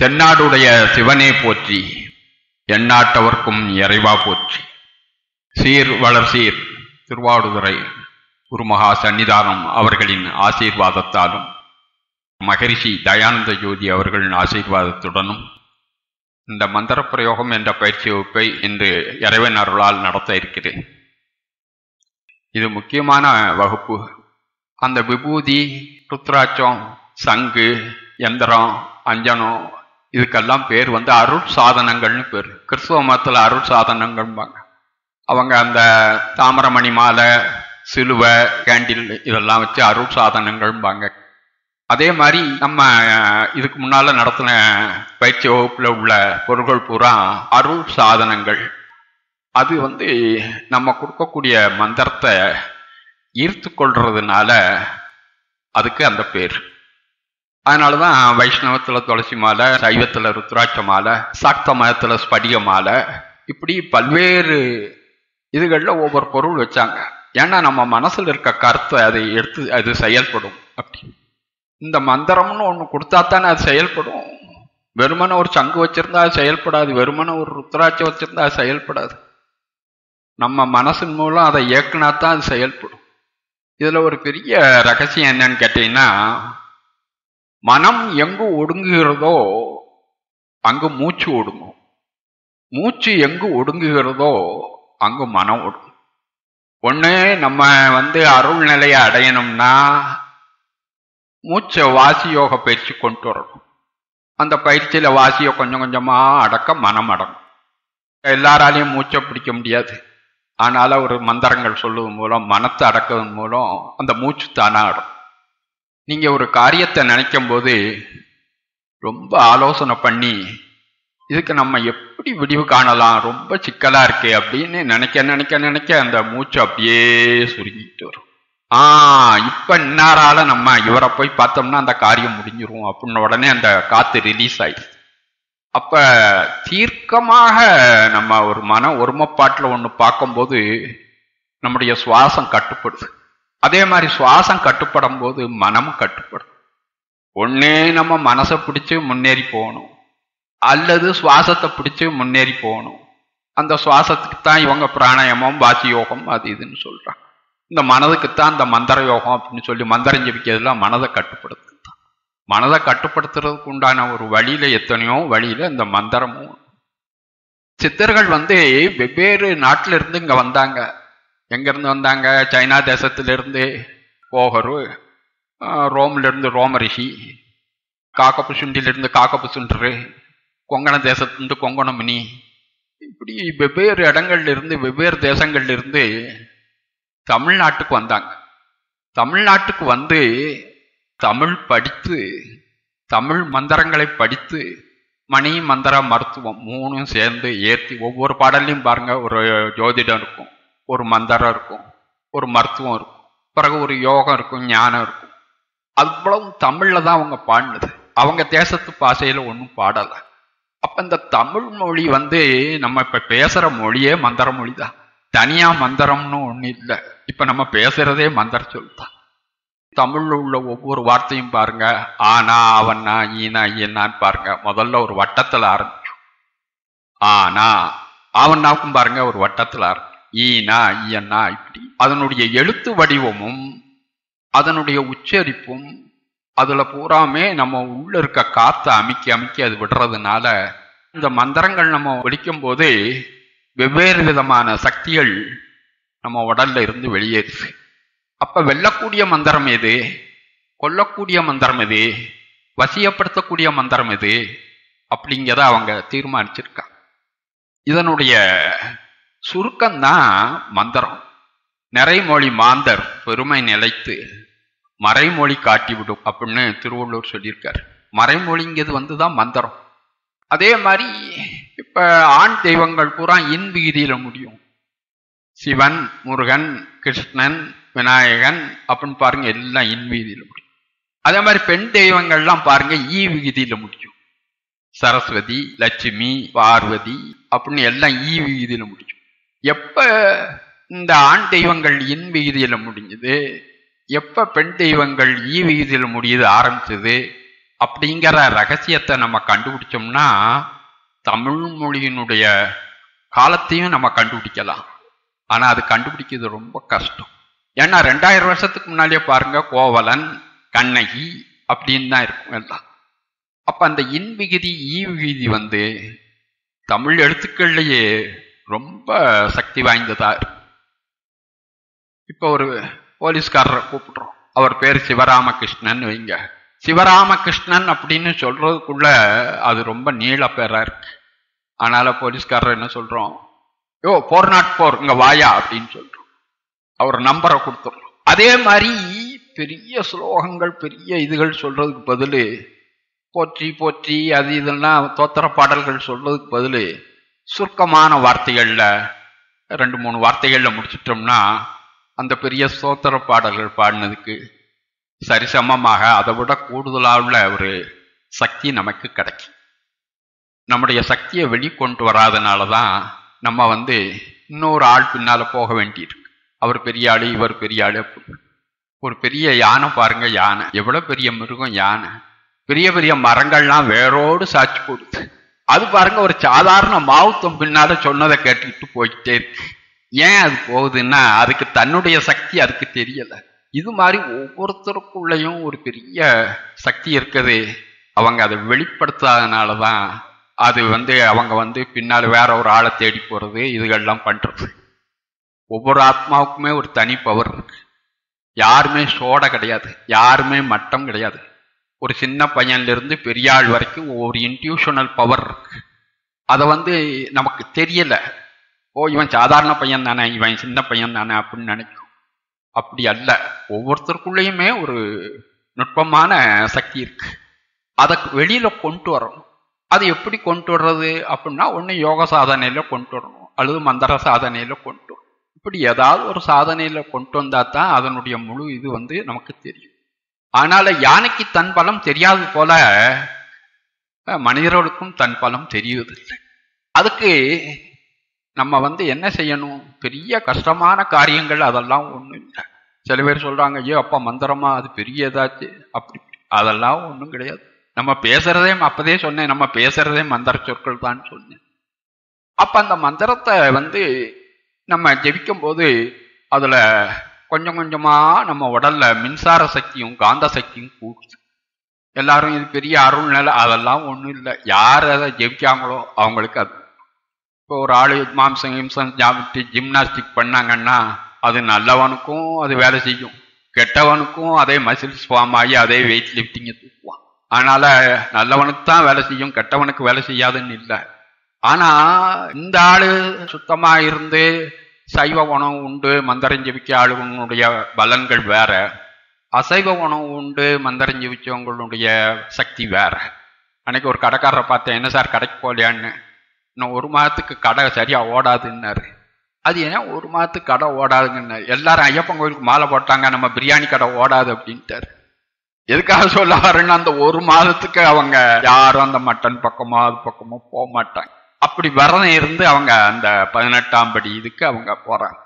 தென்னாடுடைய சிவனே போற்றி எண்ணாட்டவர்க்கும் இறைவா போற்றி சீர் வளர் சீர் திருவாடுதுறை குருமகா சன்னிதானம் அவர்களின் ஆசீர்வாதத்தாலும் மகரிஷி தயானந்த ஜோதி அவர்களின் ஆசீர்வாதத்துடனும் இந்த மந்திர பிரயோகம் என்ற பயிற்சி வகுப்பை இன்று இறைவன் அருளால் நடத்த இருக்கிறேன் இது முக்கியமான வகுப்பு அந்த விபூதி ருத்ராட்சம் சங்கு எந்திரம் அஞ்சனம் இதுக்கெல்லாம் பேர் வந்து அருள் சாதனங்கள்னு பேர் கிறிஸ்துவ மதத்தில் அருள் சாதனங்கள்பாங்க அவங்க அந்த தாமரமணி மாலை சிலுவை கேண்டில் இதெல்லாம் வச்சு அருள் சாதனங்கள்பாங்க அதே மாதிரி நம்ம இதுக்கு முன்னால் நடத்தின பயிற்சி வகுப்பில் உள்ள பொருள்கள் பூரா அருள் சாதனங்கள் அது வந்து நம்ம கொடுக்கக்கூடிய மந்திரத்தை ஈர்த்து கொள்றதுனால அதுக்கு அந்த பேர் அதனால தான் வைஷ்ணவத்தில் துளசி மாலை சைவத்தில் ருத்ராட்ச மாலை சாக்த மதத்தில் ஸ்படிக மாலை இப்படி பல்வேறு இதுகளில் ஒவ்வொரு பொருள் வச்சாங்க ஏன்னா நம்ம மனசில் இருக்க கருத்தை அதை எடுத்து அது செயல்படும் அப்படி இந்த மந்திரம்னு ஒன்று கொடுத்தா தானே அது செயல்படும் வெறுமனை ஒரு சங்கு வச்சிருந்தா அது செயல்படாது வெறுமனை ஒரு ருத்ராட்சம் வச்சிருந்தா அது செயல்படாது நம்ம மனசின் மூலம் அதை இயக்குனா தான் அது செயல்படும் இதில் ஒரு பெரிய ரகசியம் என்னன்னு கேட்டிங்கன்னா மனம் எங்கு ஒடுங்குகிறதோ அங்கு மூச்சு ஒடுங்கும் மூச்சு எங்கு ஒடுங்குகிறதோ அங்கு மனம் ஒடுங்கும் ஒன்று நம்ம வந்து அருள் நிலையை அடையணும்னா மூச்சை வாசி யோக பயிற்சி கொண்டு வரணும் அந்த பயிற்சியில் வாசியை கொஞ்சம் கொஞ்சமாக அடக்க மனம் அடங்கும் எல்லாராலையும் மூச்சை பிடிக்க முடியாது ஆனால் ஒரு மந்திரங்கள் சொல்லுவதன் மூலம் மனத்தை அடக்கிறது மூலம் அந்த மூச்சு தானாக அடங்கும் நீங்க ஒரு காரியத்தை நினைக்கும் போது ரொம்ப ஆலோசனை பண்ணி இதுக்கு நம்ம எப்படி விடிவு காணலாம் ரொம்ப சிக்கலா இருக்கு அப்படின்னு நினைக்க நினைக்க நினைக்க அந்த மூச்சு அப்படியே சுருங்கிட்டு வரும் ஆ இப்ப இன்னாரால நம்ம இவரை போய் பார்த்தோம்னா அந்த காரியம் முடிஞ்சிரும் அப்படின்ன உடனே அந்த காத்து ரிலீஸ் ஆயிடுச்சு அப்ப தீர்க்கமாக நம்ம ஒரு மன ஒருமைப்பாட்டில் ஒன்று பார்க்கும்போது நம்முடைய சுவாசம் கட்டுப்படுது அதே மாதிரி சுவாசம் கட்டுப்படும் போது மனம் கட்டுப்படும் ஒன்னே நம்ம மனசை பிடிச்சி முன்னேறி போகணும் அல்லது சுவாசத்தை பிடிச்சி முன்னேறி போகணும் அந்த சுவாசத்துக்கு தான் இவங்க பிராணாயமம் வாசி யோகம் அது இதுன்னு சொல்றாங்க இந்த மனதுக்கு தான் இந்த மந்திர யோகம் அப்படின்னு சொல்லி மந்திரம் ஜபிக்கிறதுல மனதை கட்டுப்படுத்து மனதை கட்டுப்படுத்துறதுக்கு உண்டான ஒரு வழியில எத்தனையோ வழியில இந்த மந்திரமும் சித்தர்கள் வந்து வெவ்வேறு நாட்டிலிருந்து இங்க வந்தாங்க எங்கேருந்து வந்தாங்க சைனா தேசத்திலிருந்து போகரு ரோம்லேருந்து ரோமரிஷி காக்கப்பு சுண்டிலிருந்து காக்கப்பு சுண்டரு கொங்கண தேசத்துலேருந்து கொங்கணமுனி இப்படி வெவ்வேறு இடங்கள்லேருந்து வெவ்வேறு தேசங்கள்லேருந்து தமிழ்நாட்டுக்கு வந்தாங்க தமிழ்நாட்டுக்கு வந்து தமிழ் படித்து தமிழ் மந்திரங்களை படித்து மணி மந்திர மருத்துவம் மூணும் சேர்ந்து ஏற்றி ஒவ்வொரு பாடல்லையும் பாருங்கள் ஒரு ஜோதிடம் இருக்கும் ஒரு மந்திரம் இருக்கும் ஒரு மருத்துவம் இருக்கும் பிறகு ஒரு யோகம் இருக்கும் ஞானம் இருக்கும் அவ்வளவும் தமிழில் தான் அவங்க பாடினது அவங்க தேசத்து பாஷையில் ஒன்றும் பாடலை அப்போ இந்த தமிழ் மொழி வந்து நம்ம இப்போ பேசுகிற மொழியே மந்திர மொழி தான் தனியாக மந்திரம்னு ஒன்று இல்லை இப்போ நம்ம பேசுகிறதே மந்திர சொல் தான் தமிழில் உள்ள ஒவ்வொரு வார்த்தையும் பாருங்க ஆனா அவன்னா ஈனா ஈனான்னு பாருங்க முதல்ல ஒரு வட்டத்தில் ஆரம்பிச்சோம் ஆனா அவன்னாவுக்கும் பாருங்க ஒரு வட்டத்தில் ஆரம்பிச்சோம் ஈனா ஈயன்னா இப்படி அதனுடைய எழுத்து வடிவமும் அதனுடைய உச்சரிப்பும் அதுல பூராமே நம்ம உள்ள இருக்க காற்றை அமைக்க அமைக்கி அது விடுறதுனால இந்த மந்திரங்கள் நம்ம ஒழிக்கும் போது வெவ்வேறு விதமான சக்திகள் நம்ம உடல்ல இருந்து வெளியேறுது அப்ப வெல்லக்கூடிய மந்திரம் எது கொல்லக்கூடிய மந்திரம் எது வசியப்படுத்தக்கூடிய மந்திரம் எது அப்படிங்கிறத அவங்க தீர்மானிச்சிருக்காங்க இதனுடைய சுருக்கம்தான் மந்திரம் நிறைமொழி மாந்தர் பெருமை நிலைத்து மறைமொழி காட்டிவிடும் அப்படின்னு திருவள்ளுவர் சொல்லியிருக்கார் மறைமொழிங்கிறது வந்து தான் மந்திரம் அதே மாதிரி இப்போ ஆண் தெய்வங்கள் பூரா இன்விகிதியில் முடியும் சிவன் முருகன் கிருஷ்ணன் விநாயகன் அப்படின்னு பாருங்க எல்லாம் இன்விகிதியில் முடியும் அதே மாதிரி பெண் தெய்வங்கள்லாம் பாருங்க ஈ விகிதியில் முடியும் சரஸ்வதி லட்சுமி பார்வதி அப்படின்னு எல்லாம் ஈ விகிதியில் முடியும் எப்ப இந்த ஆண் தெய்வங்கள் இன் விகுதியில முடிஞ்சது எப்ப பெண் தெய்வங்கள் ஈ விகுதியில முடியுது ஆரம்பிச்சது அப்படிங்கிற ரகசியத்தை நம்ம கண்டுபிடிச்சோம்னா தமிழ் மொழியினுடைய காலத்தையும் நம்ம கண்டுபிடிக்கலாம் ஆனா அது கண்டுபிடிக்கிறது ரொம்ப கஷ்டம் ஏன்னா ரெண்டாயிரம் வருஷத்துக்கு முன்னாலேயே பாருங்க கோவலன் கண்ணகி அப்படின்னு தான் இருக்கும் எல்லாம் அப்ப அந்த விகுதி ஈ விகுதி வந்து தமிழ் எழுத்துக்கள்லயே ரொம்ப சக்தி வாய்ந்ததா இப்போ ஒரு போலீஸ்காரரை கூப்பிடுறோம் அவர் பேர் சிவராமகிருஷ்ணன் வைங்க சிவராமகிருஷ்ணன் அப்படின்னு சொல்றதுக்குள்ள அது ரொம்ப நீள பேரா இருக்கு அதனால போலீஸ்காரர் என்ன சொல்றோம் யோ போர் நாட் போர் இங்க வாயா அப்படின்னு சொல்றோம் அவர் நம்பரை கொடுத்துடுறோம் அதே மாதிரி பெரிய ஸ்லோகங்கள் பெரிய இதுகள் சொல்றதுக்கு பதில் போற்றி போற்றி அது இதெல்லாம் தோத்திர பாடல்கள் சொல்றதுக்கு பதில் சுருக்கமான வார்த்தைகளில் ரெண்டு மூணு வார்த்தைகளில் முடிச்சிட்டோம்னா அந்த பெரிய சோத்திர பாடல்கள் பாடினதுக்கு சரிசமமாக அதை விட கூடுதலாக உள்ள ஒரு சக்தி நமக்கு கிடைக்கும் நம்முடைய சக்தியை வெளிக்கொண்டு வராதனால தான் நம்ம வந்து இன்னொரு ஆள் பின்னால் போக வேண்டியிருக்கு அவர் பெரிய ஆள் இவர் பெரிய ஆள் ஒரு பெரிய யானை பாருங்க யானை எவ்வளோ பெரிய மிருகம் யானை பெரிய பெரிய மரங்கள்லாம் வேரோடு சாட்சி கொடுத்து அது பாருங்க ஒரு சாதாரண மாவுத்தம் பின்னால சொன்னதை கேட்டுக்கிட்டு போயிட்டே இருக்கு ஏன் அது போகுதுன்னா அதுக்கு தன்னுடைய சக்தி அதுக்கு தெரியல இது மாதிரி ஒவ்வொருத்தருக்குள்ளேயும் ஒரு பெரிய சக்தி இருக்குது அவங்க அதை வெளிப்படுத்தாதனால தான் அது வந்து அவங்க வந்து பின்னால் வேற ஒரு ஆளை தேடி போகிறது இதுகள்லாம் பண்ணுறது ஒவ்வொரு ஆத்மாவுக்குமே ஒரு தனி பவர் இருக்கு யாருமே சோடை கிடையாது யாருமே மட்டம் கிடையாது ஒரு சின்ன பையன்லேருந்து பெரியாள் வரைக்கும் ஒரு இன்ட்யூஷனல் பவர் இருக்குது அதை வந்து நமக்கு தெரியலை ஓ இவன் சாதாரண பையன் தானே இவன் சின்ன பையன் தானே அப்படின்னு நினைக்கும் அப்படி அல்ல ஒவ்வொருத்தருக்குள்ளேயுமே ஒரு நுட்பமான சக்தி இருக்குது அதை வெளியில் கொண்டு வரணும் அது எப்படி கொண்டு வர்றது அப்படின்னா ஒன்று யோக சாதனையில் கொண்டு வரணும் அல்லது மந்திர சாதனையில் கொண்டு வரணும் இப்படி ஏதாவது ஒரு சாதனையில் கொண்டு வந்தால் தான் அதனுடைய முழு இது வந்து நமக்கு தெரியும் அதனால யானைக்கு தன் பலம் தெரியாது போல மனிதர்களுக்கும் தன் பலம் தெரிவதில்லை அதுக்கு நம்ம வந்து என்ன செய்யணும் பெரிய கஷ்டமான காரியங்கள் அதெல்லாம் ஒன்றும் இல்லை சில பேர் சொல்றாங்க ஐயோ அப்போ மந்திரமா அது பெரிய ஏதாச்சு அப்படி அதெல்லாம் ஒன்றும் கிடையாது நம்ம பேசுறதே அப்பதே சொன்னேன் நம்ம பேசுறதே மந்திர சொற்கள் தான் சொன்னேன் அப்ப அந்த மந்திரத்தை வந்து நம்ம ஜெபிக்கும் போது அதுல கொஞ்சம் கொஞ்சமாக நம்ம உடலில் மின்சார சக்தியும் காந்த சக்தியும் கூடுச்சு எல்லாரும் இது பெரிய அருள் நிலை அதெல்லாம் ஒன்றும் இல்லை யார் அதை ஜெபிச்சாங்களோ அவங்களுக்கு அது இப்போ ஒரு ஆள் மாம்சம் ஹிம்சம் ஜாமிட்டு ஜிம்னாஸ்டிக் பண்ணாங்கன்னா அது நல்லவனுக்கும் அது வேலை செய்யும் கெட்டவனுக்கும் அதே மசில்ஸ் ஃபார்ம் ஆகி அதே வெயிட் லிஃப்டிங்கை தூக்குவான் அதனால் நல்லவனுக்கு தான் வேலை செய்யும் கெட்டவனுக்கு வேலை செய்யாதுன்னு இல்லை ஆனால் இந்த ஆள் சுத்தமாக இருந்து சைவ உணவு உண்டு மந்தரஞ்சிவிக்க ஆளுகளுடைய பலன்கள் வேற அசைவ உணவு உண்டு மந்தரஞ்சிவிச்சவங்களுடைய சக்தி வேற அன்னைக்கு ஒரு கடைக்காரரை பார்த்தேன் என்ன சார் கடைக்கு போகலையான்னு இன்னும் ஒரு மாதத்துக்கு கடை சரியாக ஓடாதுன்னாரு அது ஏன் ஒரு மாதத்துக்கு கடை ஓடாதுங்கன்னு எல்லாரும் ஐயப்பன் கோயிலுக்கு மாலை போட்டாங்க நம்ம பிரியாணி கடை ஓடாது அப்படின்ட்டாரு எதுக்காக சொல்ல வரேன்னா அந்த ஒரு மாதத்துக்கு அவங்க யாரும் அந்த மட்டன் பக்கமோ அது பக்கமோ போக மாட்டாங்க அப்படி விரதம் இருந்து அவங்க அந்த பதினெட்டாம் படி இதுக்கு அவங்க போகிறாங்க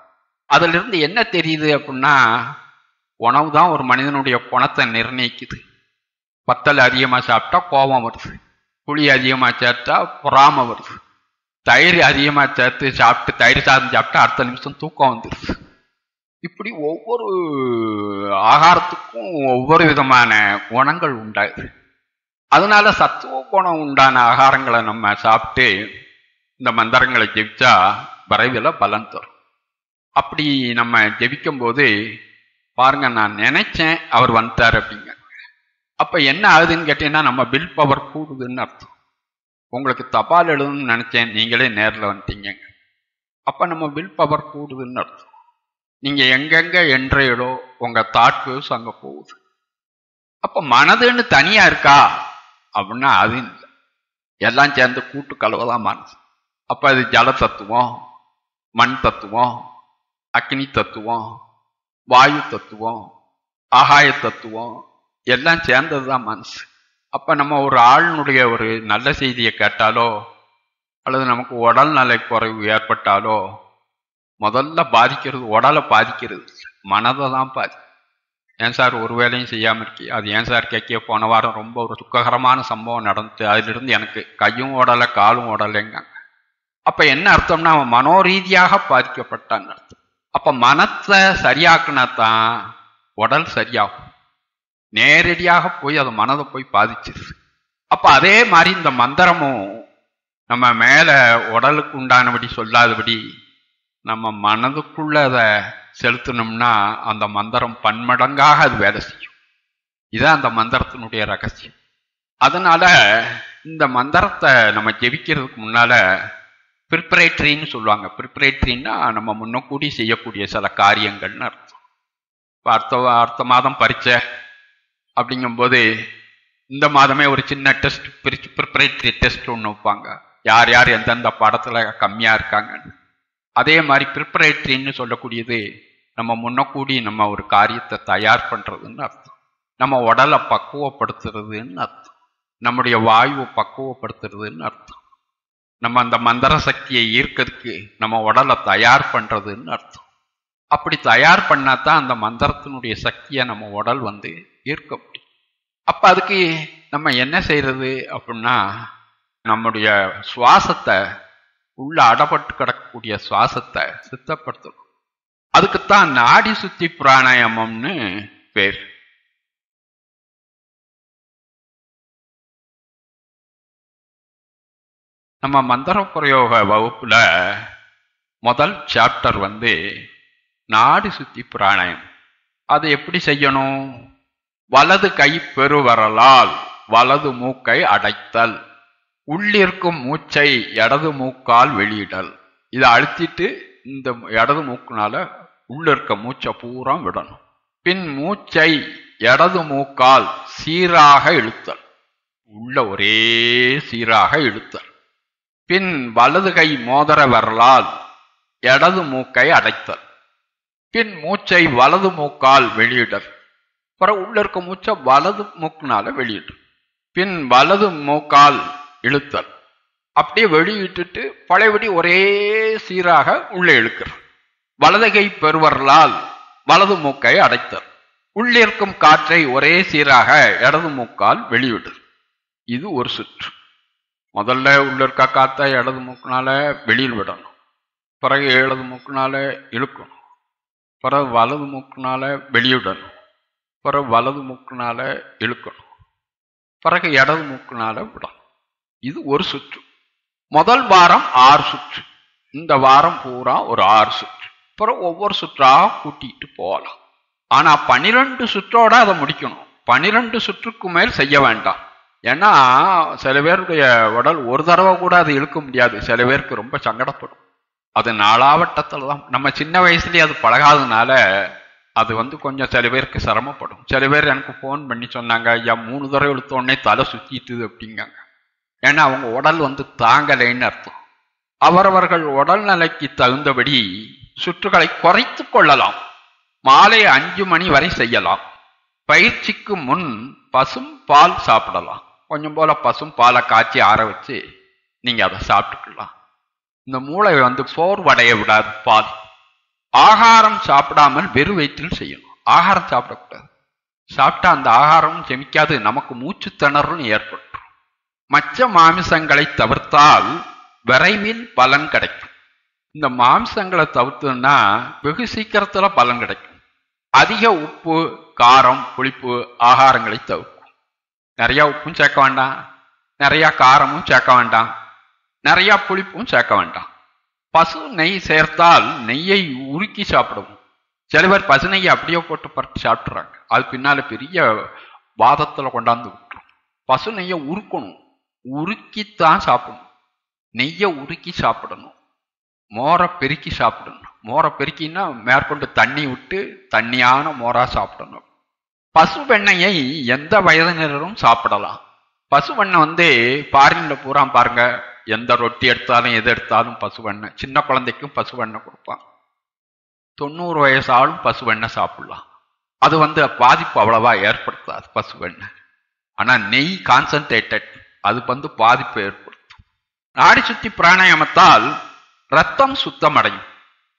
அதிலிருந்து என்ன தெரியுது அப்படின்னா உணவு தான் ஒரு மனிதனுடைய குணத்தை நிர்ணயிக்குது பத்தல் அதிகமாக சாப்பிட்டா கோபம் வருது புளி அதிகமாக சேர்த்தா பொறாம வருது தயிர் அதிகமாக சேர்த்து சாப்பிட்டு தயிர் சாதம் சாப்பிட்டா அடுத்த நிமிஷம் தூக்கம் வந்துடுது இப்படி ஒவ்வொரு ஆகாரத்துக்கும் ஒவ்வொரு விதமான குணங்கள் உண்டாகுது அதனால சத்துவ குணம் உண்டான ஆகாரங்களை நம்ம சாப்பிட்டு இந்த மந்திரங்களை ஜெபிச்சா விரைவில் பலன் தரும் அப்படி நம்ம ஜெபிக்கும் போது பாருங்க நான் நினைச்சேன் அவர் வந்துட்டார் அப்படிங்க அப்போ என்ன ஆகுதுன்னு கேட்டீங்கன்னா நம்ம பில் பவர் கூடுதுன்னு அர்த்தம் உங்களுக்கு தபால் எழுதுன்னு நினச்சேன் நீங்களே நேரில் வந்துட்டீங்க அப்போ நம்ம பில் பவர் கூடுதுன்னு அர்த்தம் நீங்கள் எங்கெங்கே என்றையிலோ உங்கள் தாட் வியூஸ் அங்கே போகுது அப்போ மனதுன்னு தனியாக இருக்கா அப்படின்னா அது இல்லை எல்லாம் சேர்ந்து கூட்டு கலவை தான் மனசு அப்போ அது ஜல தத்துவம் மண் தத்துவம் அக்னி தத்துவம் வாயு தத்துவம் ஆகாய தத்துவம் எல்லாம் சேர்ந்தது தான் மனசு அப்போ நம்ம ஒரு ஆளினுடைய ஒரு நல்ல செய்தியை கேட்டாலோ அல்லது நமக்கு உடல் நலை குறைவு ஏற்பட்டாலோ முதல்ல பாதிக்கிறது உடலை பாதிக்கிறது மனதை தான் பாதி ஏன் சார் ஒரு வேலையும் செய்யாமல் இருக்கு அது ஏன் சார் கேட்க போன வாரம் ரொம்ப ஒரு துக்ககரமான சம்பவம் நடந்து அதிலிருந்து எனக்கு கையும் ஓடலை காலும் ஓடலைங்க அப்ப என்ன அர்த்தம்னா அவன் மனோரீதியாக பாதிக்கப்பட்டான்னு அர்த்தம் அப்ப மனத்தை சரியாக்குனாதான் உடல் சரியாகும் நேரடியாக போய் அது மனதை போய் பாதிச்சிருச்சு அப்ப அதே மாதிரி இந்த மந்திரமும் நம்ம மேல உடலுக்கு உண்டானபடி சொல்லாதபடி நம்ம மனதுக்குள்ள அதை செலுத்தினோம்னா அந்த மந்திரம் பன்மடங்காக அது வேலை செய்யும் இதுதான் அந்த மந்திரத்தினுடைய ரகசியம் அதனால இந்த மந்திரத்தை நம்ம ஜெபிக்கிறதுக்கு முன்னால ப்ரிப்பரேட்ரின்னு சொல்லுவாங்க ப்ரிப்பரேட்ரின்னா நம்ம முன்னக்கூடி செய்யக்கூடிய சில காரியங்கள்னு அர்த்தம் இப்போ அடுத்த அடுத்த மாதம் பரீட்சை அப்படிங்கும்போது இந்த மாதமே ஒரு சின்ன டெஸ்ட் பிரிச்சு ப்ரிப்பரேட்ரி டெஸ்ட் ஒன்று வைப்பாங்க யார் யார் எந்தெந்த படத்தில் கம்மியாக இருக்காங்கன்னு அதே மாதிரி ப்ரிப்பரேட்ரின்னு சொல்லக்கூடியது நம்ம முன்னக்கூடி நம்ம ஒரு காரியத்தை தயார் பண்ணுறதுன்னு அர்த்தம் நம்ம உடலை பக்குவப்படுத்துறதுன்னு அர்த்தம் நம்முடைய வாயுவை பக்குவப்படுத்துறதுன்னு அர்த்தம் நம்ம அந்த மந்திர சக்தியை ஈர்க்கிறதுக்கு நம்ம உடலை தயார் பண்ணுறதுன்னு அர்த்தம் அப்படி தயார் தான் அந்த மந்திரத்தினுடைய சக்தியை நம்ம உடல் வந்து ஈர்க்க முடியும் அப்போ அதுக்கு நம்ம என்ன செய்கிறது அப்படின்னா நம்முடைய சுவாசத்தை உள்ள அடப்பட்டு கிடக்கக்கூடிய சுவாசத்தை சித்தப்படுத்தணும் அதுக்குத்தான் நாடி சுத்தி பிராணாயாமம்னு பேர் நம்ம மந்திர பிரயோக வகுப்பில் முதல் சாப்டர் வந்து நாடு சுத்தி பிராணயம் அது எப்படி செய்யணும் வலது கை பெருவரலால் வலது மூக்கை அடைத்தல் உள்ளிருக்கும் மூச்சை இடது மூக்கால் வெளியிடல் இதை அழுத்திட்டு இந்த இடது மூக்குனால உள்ளிருக்க மூச்சை பூரா விடணும் பின் மூச்சை இடது மூக்கால் சீராக இழுத்தல் உள்ள ஒரே சீராக இழுத்தல் பின் வலதுகை மோதர வரலால் இடது மூக்கை அடைத்தல் பின் மூச்சை வலது மூக்கால் வெளியிடல் அப்புறம் உள்ள இருக்க மூச்சை வலது மூக்குனால வெளியிடும் பின் வலது மூக்கால் இழுத்தல் அப்படியே வெளியிட்டுட்டு பழையபடி ஒரே சீராக உள்ளே இழுக்கிறது வலதுகை பெறுவர்களால் வலது மூக்கை அடைத்தல் உள்ளிருக்கும் காற்றை ஒரே சீராக இடது மூக்கால் வெளியிடுது இது ஒரு சுற்று முதல்ல உள்ள இருக்க காற்றை இடது மூக்குனால வெளியில் விடணும் பிறகு இடது மூக்குனால இழுக்கணும் பிறகு வலது மூக்குனால வெளியிடணும் பிறகு வலது மூக்குனால இழுக்கணும் பிறகு இடது மூக்குனால விடணும் இது ஒரு சுற்று முதல் வாரம் ஆறு சுற்று இந்த வாரம் பூரா ஒரு ஆறு சுற்று அப்புறம் ஒவ்வொரு சுற்றாக கூட்டிகிட்டு போகலாம் ஆனால் பனிரெண்டு சுற்றோட அதை முடிக்கணும் பனிரெண்டு சுற்றுக்கு மேல் செய்ய வேண்டாம் ஏன்னா சில பேருடைய உடல் ஒரு தடவை கூட அது இழுக்க முடியாது சில பேருக்கு ரொம்ப சங்கடப்படும் அது நாளாவட்டத்தில் தான் நம்ம சின்ன வயசுலேயே அது பழகாதனால அது வந்து கொஞ்சம் சில பேருக்கு சிரமப்படும் சில பேர் எனக்கு ஃபோன் பண்ணி சொன்னாங்க ஐயா மூணு தடவை இழுத்தோடனே தலை சுற்றிட்டுது அப்படிங்காங்க ஏன்னா அவங்க உடல் வந்து தாங்கலைன்னு அர்த்தம் அவரவர்கள் உடல் நிலைக்கு தகுந்தபடி சுற்றுகளை குறைத்து கொள்ளலாம் மாலை அஞ்சு மணி வரை செய்யலாம் பயிற்சிக்கு முன் பசும் பால் சாப்பிடலாம் கொஞ்சம் போல் பசும் பாலை காய்ச்சி ஆற வச்சு நீங்கள் அதை சாப்பிட்டுக்கலாம் இந்த மூளை வந்து சோர்வடைய விடாது பால் ஆகாரம் சாப்பிடாமல் வெறும் வயிற்றில் செய்யணும் ஆகாரம் சாப்பிடக்கூடாது சாப்பிட்டா அந்த ஆகாரமும் செமிக்காது நமக்கு மூச்சு திணறும் ஏற்பட்டுரும் மற்ற மாமிசங்களை தவிர்த்தால் விரைவில் பலன் கிடைக்கும் இந்த மாம்சங்களை தவிர்த்துன்னா வெகு சீக்கிரத்தில் பலன் கிடைக்கும் அதிக உப்பு காரம் புளிப்பு ஆகாரங்களை தவிர்க்கும் நிறையா உப்பும் சேர்க்க வேண்டாம் நிறையா காரமும் சேர்க்க வேண்டாம் நிறையா புளிப்பும் சேர்க்க வேண்டாம் பசு நெய் சேர்த்தால் நெய்யை உருக்கி சாப்பிடும் சில பேர் பசு நெய் அப்படியே போட்டு பறட்டு சாப்பிட்றாங்க அது பின்னால் பெரிய வாதத்தில் கொண்டாந்து விட்டுரும் பசு நெய்யை உருக்கணும் உருக்கித்தான் சாப்பிடணும் நெய்யை உருக்கி சாப்பிடணும் மோரை பெருக்கி சாப்பிடணும் மோரை பெருக்கின்னா மேற்கொண்டு தண்ணி விட்டு தண்ணியான மோராக சாப்பிடணும் பசுவெண்ணையை எந்த வயதினரும் சாப்பிடலாம் பசு பசுவெண்ணெய் வந்து பாரினில் பூரா பாருங்க எந்த ரொட்டி எடுத்தாலும் எது எடுத்தாலும் பசுவெண்ணெய் சின்ன குழந்தைக்கும் பசு பசுவெண்ணெய் கொடுப்பான் தொண்ணூறு வயசாலும் பசுவெண்ணெய் சாப்பிடலாம் அது வந்து பாதிப்பு அவ்வளவா ஏற்படுத்தாது பசுவெண்ணெய் ஆனால் நெய் கான்சன்ட்ரேட்டட் அது வந்து பாதிப்பு ஏற்படுத்தும் நாடி சுத்தி பிராணாயாமத்தால் ரத்தம் சுத்தம் அடையும்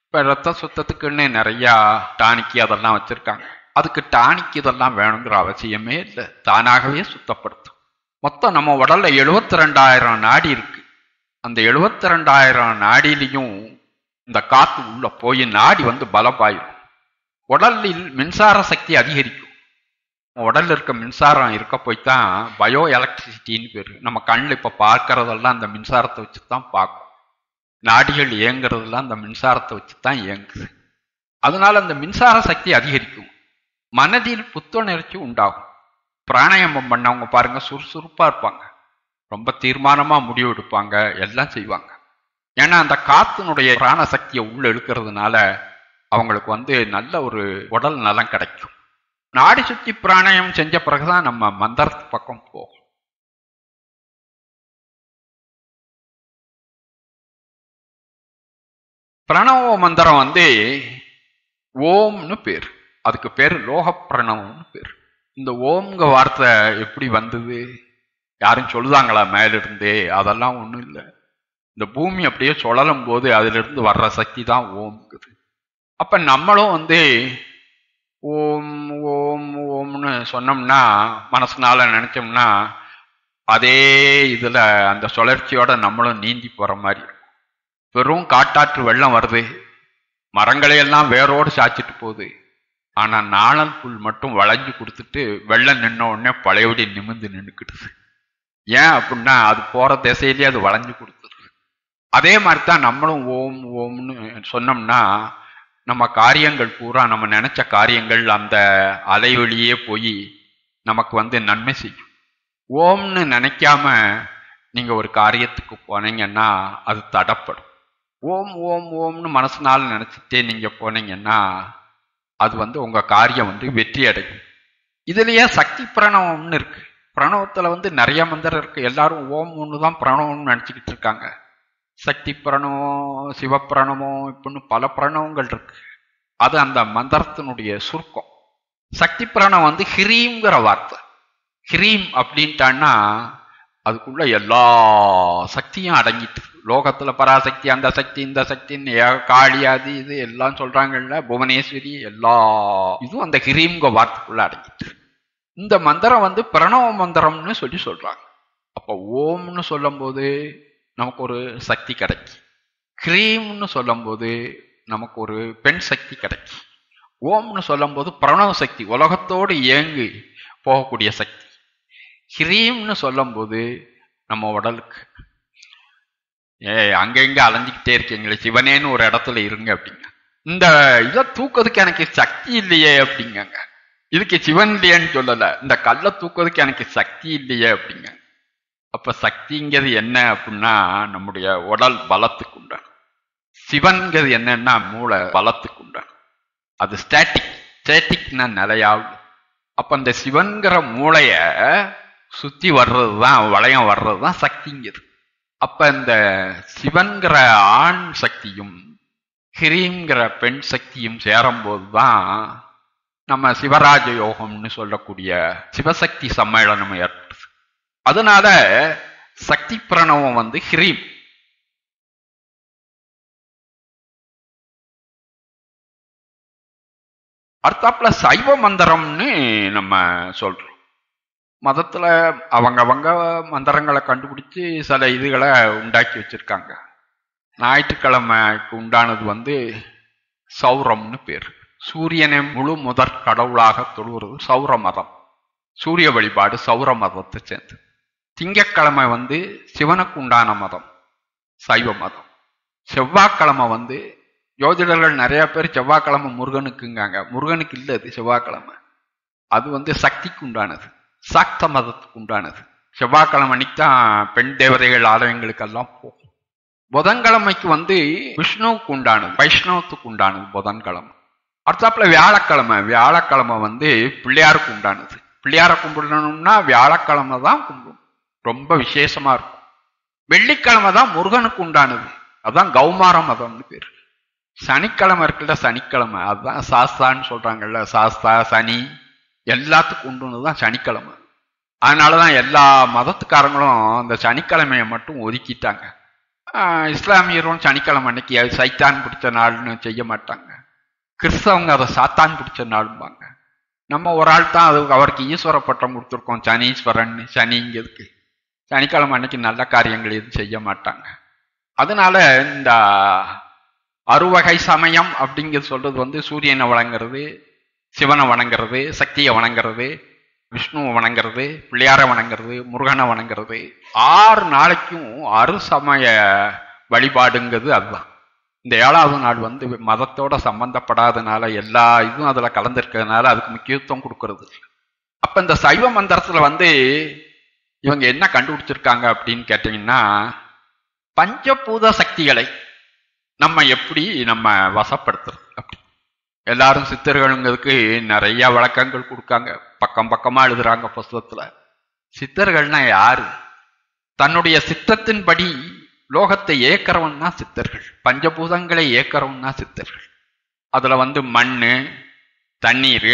இப்போ ரத்த சுத்தத்துக்குன்னு நிறையா டானிக்கு அதெல்லாம் வச்சுருக்காங்க அதுக்கு டானிக் இதெல்லாம் வேணுங்கிற அவசியமே இல்லை தானாகவே சுத்தப்படுத்தும் மொத்தம் நம்ம உடல்ல எழுபத்தி ரெண்டாயிரம் நாடி இருக்கு அந்த எழுபத்தி ரெண்டாயிரம் நாடிலையும் இந்த காற்று உள்ள போய் நாடி வந்து பலப்பாயிடும் உடலில் மின்சார சக்தி அதிகரிக்கும் உடலில் இருக்க மின்சாரம் இருக்க போய்தான் பயோ எலக்ட்ரிசிட்டின்னு பேர் நம்ம கண்ணில் இப்போ பார்க்கறதெல்லாம் அந்த மின்சாரத்தை வச்சு தான் பார்க்கும் நாடிகள் இயங்குறதெல்லாம் அந்த மின்சாரத்தை வச்சு தான் இயங்குது அதனால அந்த மின்சார சக்தி அதிகரிக்கும் மனதில் புத்துணர்ச்சி உண்டாகும் பிராணாயாமம் பண்ணவங்க பாருங்க சுறுசுறுப்பாக இருப்பாங்க ரொம்ப தீர்மானமாக முடிவு எடுப்பாங்க எல்லாம் செய்வாங்க ஏன்னா அந்த காத்தினுடைய பிராண சக்தியை உள்ளே இழுக்கிறதுனால அவங்களுக்கு வந்து நல்ல ஒரு உடல் நலம் கிடைக்கும் நாடி சுத்தி பிராணாயம் செஞ்ச பிறகுதான் நம்ம மந்திரத்து பக்கம் போகும் பிரணவ மந்திரம் வந்து ஓம்னு பேர் அதுக்கு பேர் லோக பிரணவம்னு பேர் இந்த ஓம்ங்க வார்த்தை எப்படி வந்தது யாரும் சொல்லுதாங்களா மேலிருந்தே அதெல்லாம் ஒன்றும் இல்லை இந்த பூமி அப்படியே சுழலும் போது அதிலிருந்து வர்ற சக்தி தான் ஓம்ங்குது அப்போ நம்மளும் வந்து ஓம் ஓம் ஓம்னு சொன்னோம்னா மனசுனால நினச்சோம்னா அதே இதில் அந்த சுழற்சியோட நம்மளும் நீந்தி போகிற மாதிரி வெறும் காட்டாற்று வெள்ளம் வருது மரங்களையெல்லாம் வேரோடு சாய்ச்சிட்டு போகுது ஆனால் நாளன் புல் மட்டும் வளைஞ்சு கொடுத்துட்டு வெள்ளம் நின்ன உடனே பழையபடி நிமிந்து நின்றுக்கிடுது ஏன் அப்படின்னா அது போகிற திசையிலேயே அது வளைஞ்சு கொடுத்துருது அதே மாதிரி தான் நம்மளும் ஓம் ஓம்னு சொன்னோம்னா நம்ம காரியங்கள் பூரா நம்ம நினச்ச காரியங்கள் அந்த அலைவழியே போய் நமக்கு வந்து நன்மை செய்யும் ஓம்னு நினைக்காம நீங்கள் ஒரு காரியத்துக்கு போனீங்கன்னா அது தடப்படும் ஓம் ஓம் ஓம்னு மனசுனால் நினச்சிட்டே நீங்கள் போனீங்கன்னா அது வந்து உங்கள் காரியம் வந்து வெற்றி அடையும் இதுலேயே சக்தி பிரணவம்னு இருக்கு பிரணவத்தில் வந்து நிறைய மந்திரம் இருக்குது எல்லாரும் ஓம் ஒன்று தான் பிரணவம்னு நினச்சிக்கிட்டு இருக்காங்க சக்தி பிரணவம் சிவப்பிரணவம் இப்படின்னு பல பிரணவங்கள் இருக்கு அது அந்த மந்திரத்தினுடைய சுருக்கம் சக்தி பிரணவம் வந்து ஹிரீம்ங்கிற வார்த்தை ஹிரீம் அப்படின்ட்டான்னா அதுக்குள்ள எல்லா சக்தியும் அடங்கிட்டு லோகத்தில் பராசக்தி அந்த சக்தி இந்த சக்தின்னு காளி அது இது எல்லாம் சொல்கிறாங்கல்ல புவனேஸ்வரி எல்லா இதுவும் அந்த ஹிரீம்க வார்த்தைக்குள்ளே அடங்கிட்டு இந்த மந்திரம் வந்து பிரணவ மந்திரம்னு சொல்லி சொல்கிறாங்க அப்போ ஓம்னு சொல்லும்போது நமக்கு ஒரு சக்தி கிடைக்கும் கிரீம்னு சொல்லும்போது நமக்கு ஒரு பெண் சக்தி கிடைக்கும் ஓம்னு சொல்லும்போது பிரணவ சக்தி உலகத்தோடு இயங்கி போகக்கூடிய சக்தி ஹிரீம்னு சொல்லும்போது நம்ம உடலுக்கு ஏ அங்கெங்க அலைஞ்சிக்கிட்டே இருக்கீங்களே சிவனேன்னு ஒரு இடத்துல இருங்க அப்படிங்க இந்த இதை தூக்கிறதுக்கு எனக்கு சக்தி இல்லையே அப்படிங்க இதுக்கு சிவன் இல்லையேன்னு சொல்லலை இந்த கல்லை தூக்கிறதுக்கு எனக்கு சக்தி இல்லையே அப்படிங்க அப்ப சக்திங்கிறது என்ன அப்படின்னா நம்முடைய உடல் பலத்துக்கு உண்டான சிவன்கிறது என்னன்னா மூளை பலத்துக்கு உண்டான அது ஸ்டாட்டிக் ஸ்டாட்டிக்னா நிலையாகும் அப்ப அந்த சிவன்கிற மூளைய சுத்தி வர்றது தான் வளையம் வர்றது தான் சக்திங்கிறது அப்ப இந்த சிவன்கிற ஆண் சக்தியும் ஹிரீங்கிற பெண் சக்தியும் சேரும்போது தான் நம்ம சிவராஜ யோகம்னு சொல்லக்கூடிய சிவசக்தி சம்மேளனம் ஏற்படுது அதனால சக்தி பிரணவம் வந்து ஹிரீம் அர்த்தாப்ல சைவ மந்திரம்னு நம்ம சொல்றோம் மதத்தில் அவங்கவங்க மந்திரங்களை கண்டுபிடிச்சி சில இதுகளை உண்டாக்கி வச்சுருக்காங்க ஞாயிற்றுக்கிழமைக்கு உண்டானது வந்து சௌரம்னு பேர் சூரியனை முழு முதற் கடவுளாக தொழுகிறது சௌர மதம் சூரிய வழிபாடு சௌர மதத்தை சேர்ந்து திங்கக்கிழமை வந்து சிவனுக்கு உண்டான மதம் சைவ மதம் செவ்வாய்க்கிழமை வந்து ஜோதிடர்கள் நிறைய பேர் செவ்வாய்க்கிழமை முருகனுக்குங்காங்க முருகனுக்கு இல்லை அது செவ்வாய்க்கிழமை அது வந்து சக்திக்கு உண்டானது சாக்த மதத்துக்கு உண்டானது செவ்வாய்க்கிழமை அன்னைக்கு தான் பெண் தேவதைகள் ஆலயங்களுக்கெல்லாம் போகும் புதன்கிழமைக்கு வந்து விஷ்ணுவுக்கு உண்டானது வைஷ்ணவத்துக்கு உண்டானது புதன்கிழமை அடுத்தாப்புல வியாழக்கிழமை வியாழக்கிழமை வந்து பிள்ளையாருக்கு உண்டானது பிள்ளையாரை கும்பிடணும்னா வியாழக்கிழமை தான் கும்பிடும் ரொம்ப விசேஷமா இருக்கும் வெள்ளிக்கிழமை தான் முருகனுக்கு உண்டானது அதான் கௌமார மதம்னு பேர் சனிக்கிழமை இருக்குல்ல சனிக்கிழமை அதுதான் சாஸ்தான்னு சொல்றாங்கல்ல சாஸ்தா சனி எல்லாத்துக்கும் உண்டுன்னு தான் சனிக்கிழமை அதனால தான் எல்லா மதத்துக்காரங்களும் இந்த சனிக்கிழமையை மட்டும் ஒதுக்கிட்டாங்க இஸ்லாமியரும் சனிக்கிழமை அன்னைக்கு சைத்தான் பிடிச்ச நாள்னு செய்ய மாட்டாங்க கிறிஸ்தவங்க அதை சாத்தான் பிடிச்ச நாளும்பாங்க நம்ம ஒரு ஆள் தான் அது அவருக்கு ஈஸ்வர பட்டம் கொடுத்துருக்கோம் சனீஸ்வரன் சனிங்கிறதுக்கு சனிக்கிழமை அன்னைக்கு நல்ல காரியங்கள் எதுவும் செய்ய மாட்டாங்க அதனால இந்த அறுவகை சமயம் அப்படிங்கிறது சொல்றது வந்து சூரியனை வழங்குறது சிவனை வணங்குறது சக்தியை வணங்குறது விஷ்ணுவை வணங்குறது பிள்ளையாரை வணங்குறது முருகனை வணங்குறது ஆறு நாளைக்கும் அருசமய வழிபாடுங்கிறது அதுதான் இந்த ஏழாவது நாள் வந்து மதத்தோட சம்பந்தப்படாதனால எல்லா இதுவும் அதில் கலந்துருக்கிறதுனால அதுக்கு முக்கியத்துவம் கொடுக்கறது அப்போ இந்த சைவ மந்திரத்தில் வந்து இவங்க என்ன கண்டுபிடிச்சிருக்காங்க அப்படின்னு கேட்டிங்கன்னா பஞ்சபூத சக்திகளை நம்ம எப்படி நம்ம வசப்படுத்துறது எல்லாரும் சித்தர்களுங்கிறதுக்கு நிறைய வழக்கங்கள் கொடுக்காங்க பக்கம் பக்கமாக எழுதுறாங்க புஸ்தகத்தில் சித்தர்கள்னா யாரு தன்னுடைய சித்தத்தின்படி லோகத்தை ஏக்கிறவன் தான் சித்தர்கள் பஞ்சபூதங்களை ஏக்கிறவன் தான் சித்தர்கள் அதில் வந்து மண் தண்ணீர்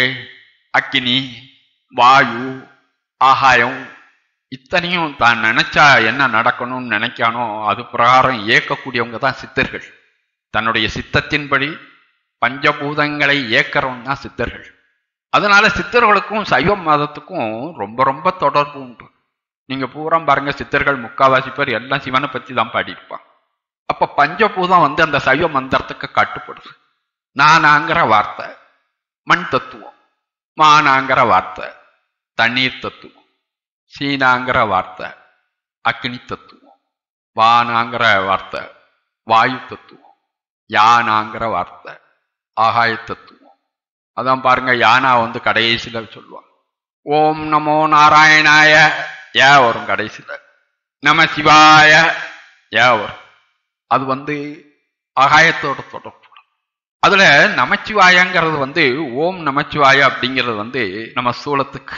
அக்கினி வாயு ஆகாயம் இத்தனையும் தான் நினைச்சா என்ன நடக்கணும்னு நினைக்கானோ அது பிரகாரம் இயக்கக்கூடியவங்க தான் சித்தர்கள் தன்னுடைய சித்தத்தின்படி பஞ்சபூதங்களை இயக்கிறவன் தான் சித்தர்கள் அதனால சித்தர்களுக்கும் சைவ மதத்துக்கும் ரொம்ப ரொம்ப தொடர்பு உண்டு நீங்க பூரா பாருங்க சித்தர்கள் முக்காவாசி பேர் எல்லாம் சிவனை பத்தி தான் பாடியிருப்பான் அப்ப பஞ்சபூதம் வந்து அந்த சைவ மந்திரத்துக்கு கட்டுப்படுது நானாங்கிற வார்த்தை மண் தத்துவம் மானாங்கிற வார்த்தை தண்ணீர் தத்துவம் சீனாங்கிற வார்த்தை அக்னி தத்துவம் வானாங்கிற வார்த்தை வாயு தத்துவம் யானாங்கிற வார்த்தை ஆகாய தத்துவம் அதான் பாருங்க யானா வந்து கடைசியில் சொல்லுவான் ஓம் நமோ நாராயணாய ஏ வரும் கடைசியில் நம சிவாய ஏ வரும் அது வந்து ஆகாயத்தோட தொடர்பு அதுல நமச்சிவாயங்கிறது வந்து ஓம் நமச்சிவாய அப்படிங்கிறது வந்து நம்ம சூளத்துக்கு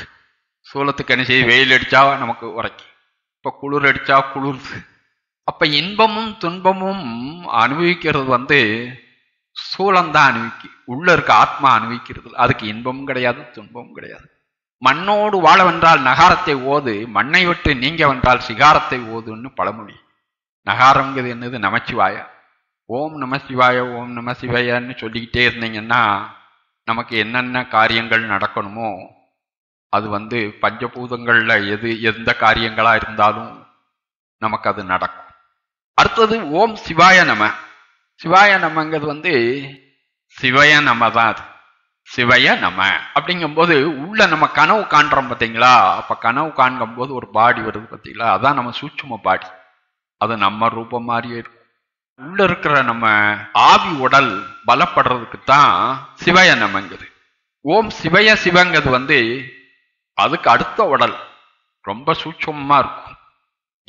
சூளத்துக்கு என்ன செய்ய வெயில் அடிச்சா நமக்கு உரைக்கும் இப்போ குளிர் அடிச்சா குளிர் அப்ப இன்பமும் துன்பமும் அனுபவிக்கிறது வந்து சூழந்தான் அனுபவிக்கு உள்ள இருக்க ஆத்மா அனுபவிக்கிறது அதுக்கு இன்பமும் கிடையாது துன்பமும் கிடையாது மண்ணோடு வாழவென்றால் நகாரத்தை ஓது மண்ணை விட்டு நீங்க வென்றால் சிகாரத்தை ஓதுன்னு பழமொழி நகாரங்கிறது என்னது நமச்சிவாய ஓம் நமசிவாய ஓம் சிவாயன்னு சொல்லிக்கிட்டே இருந்தீங்கன்னா நமக்கு என்னென்ன காரியங்கள் நடக்கணுமோ அது வந்து பஞ்சபூதங்களில் எது எந்த காரியங்களாக இருந்தாலும் நமக்கு அது நடக்கும் அடுத்தது ஓம் சிவாய நம சிவாய நமங்கிறது வந்து சிவய நம தான் அது சிவய நம அப்படிங்கும்போது உள்ள நம்ம கனவு காண்றோம் பார்த்தீங்களா அப்போ கனவு காண்கும் போது ஒரு பாடி வருது பார்த்தீங்களா அதான் நம்ம சூட்சும பாடி அது நம்ம ரூபம் மாதிரியே இருக்கும் உள்ள இருக்கிற நம்ம ஆவி உடல் பலப்படுறதுக்கு தான் சிவய நமங்குது ஓம் சிவய சிவங்கிறது வந்து அதுக்கு அடுத்த உடல் ரொம்ப சூட்சமாக இருக்கும்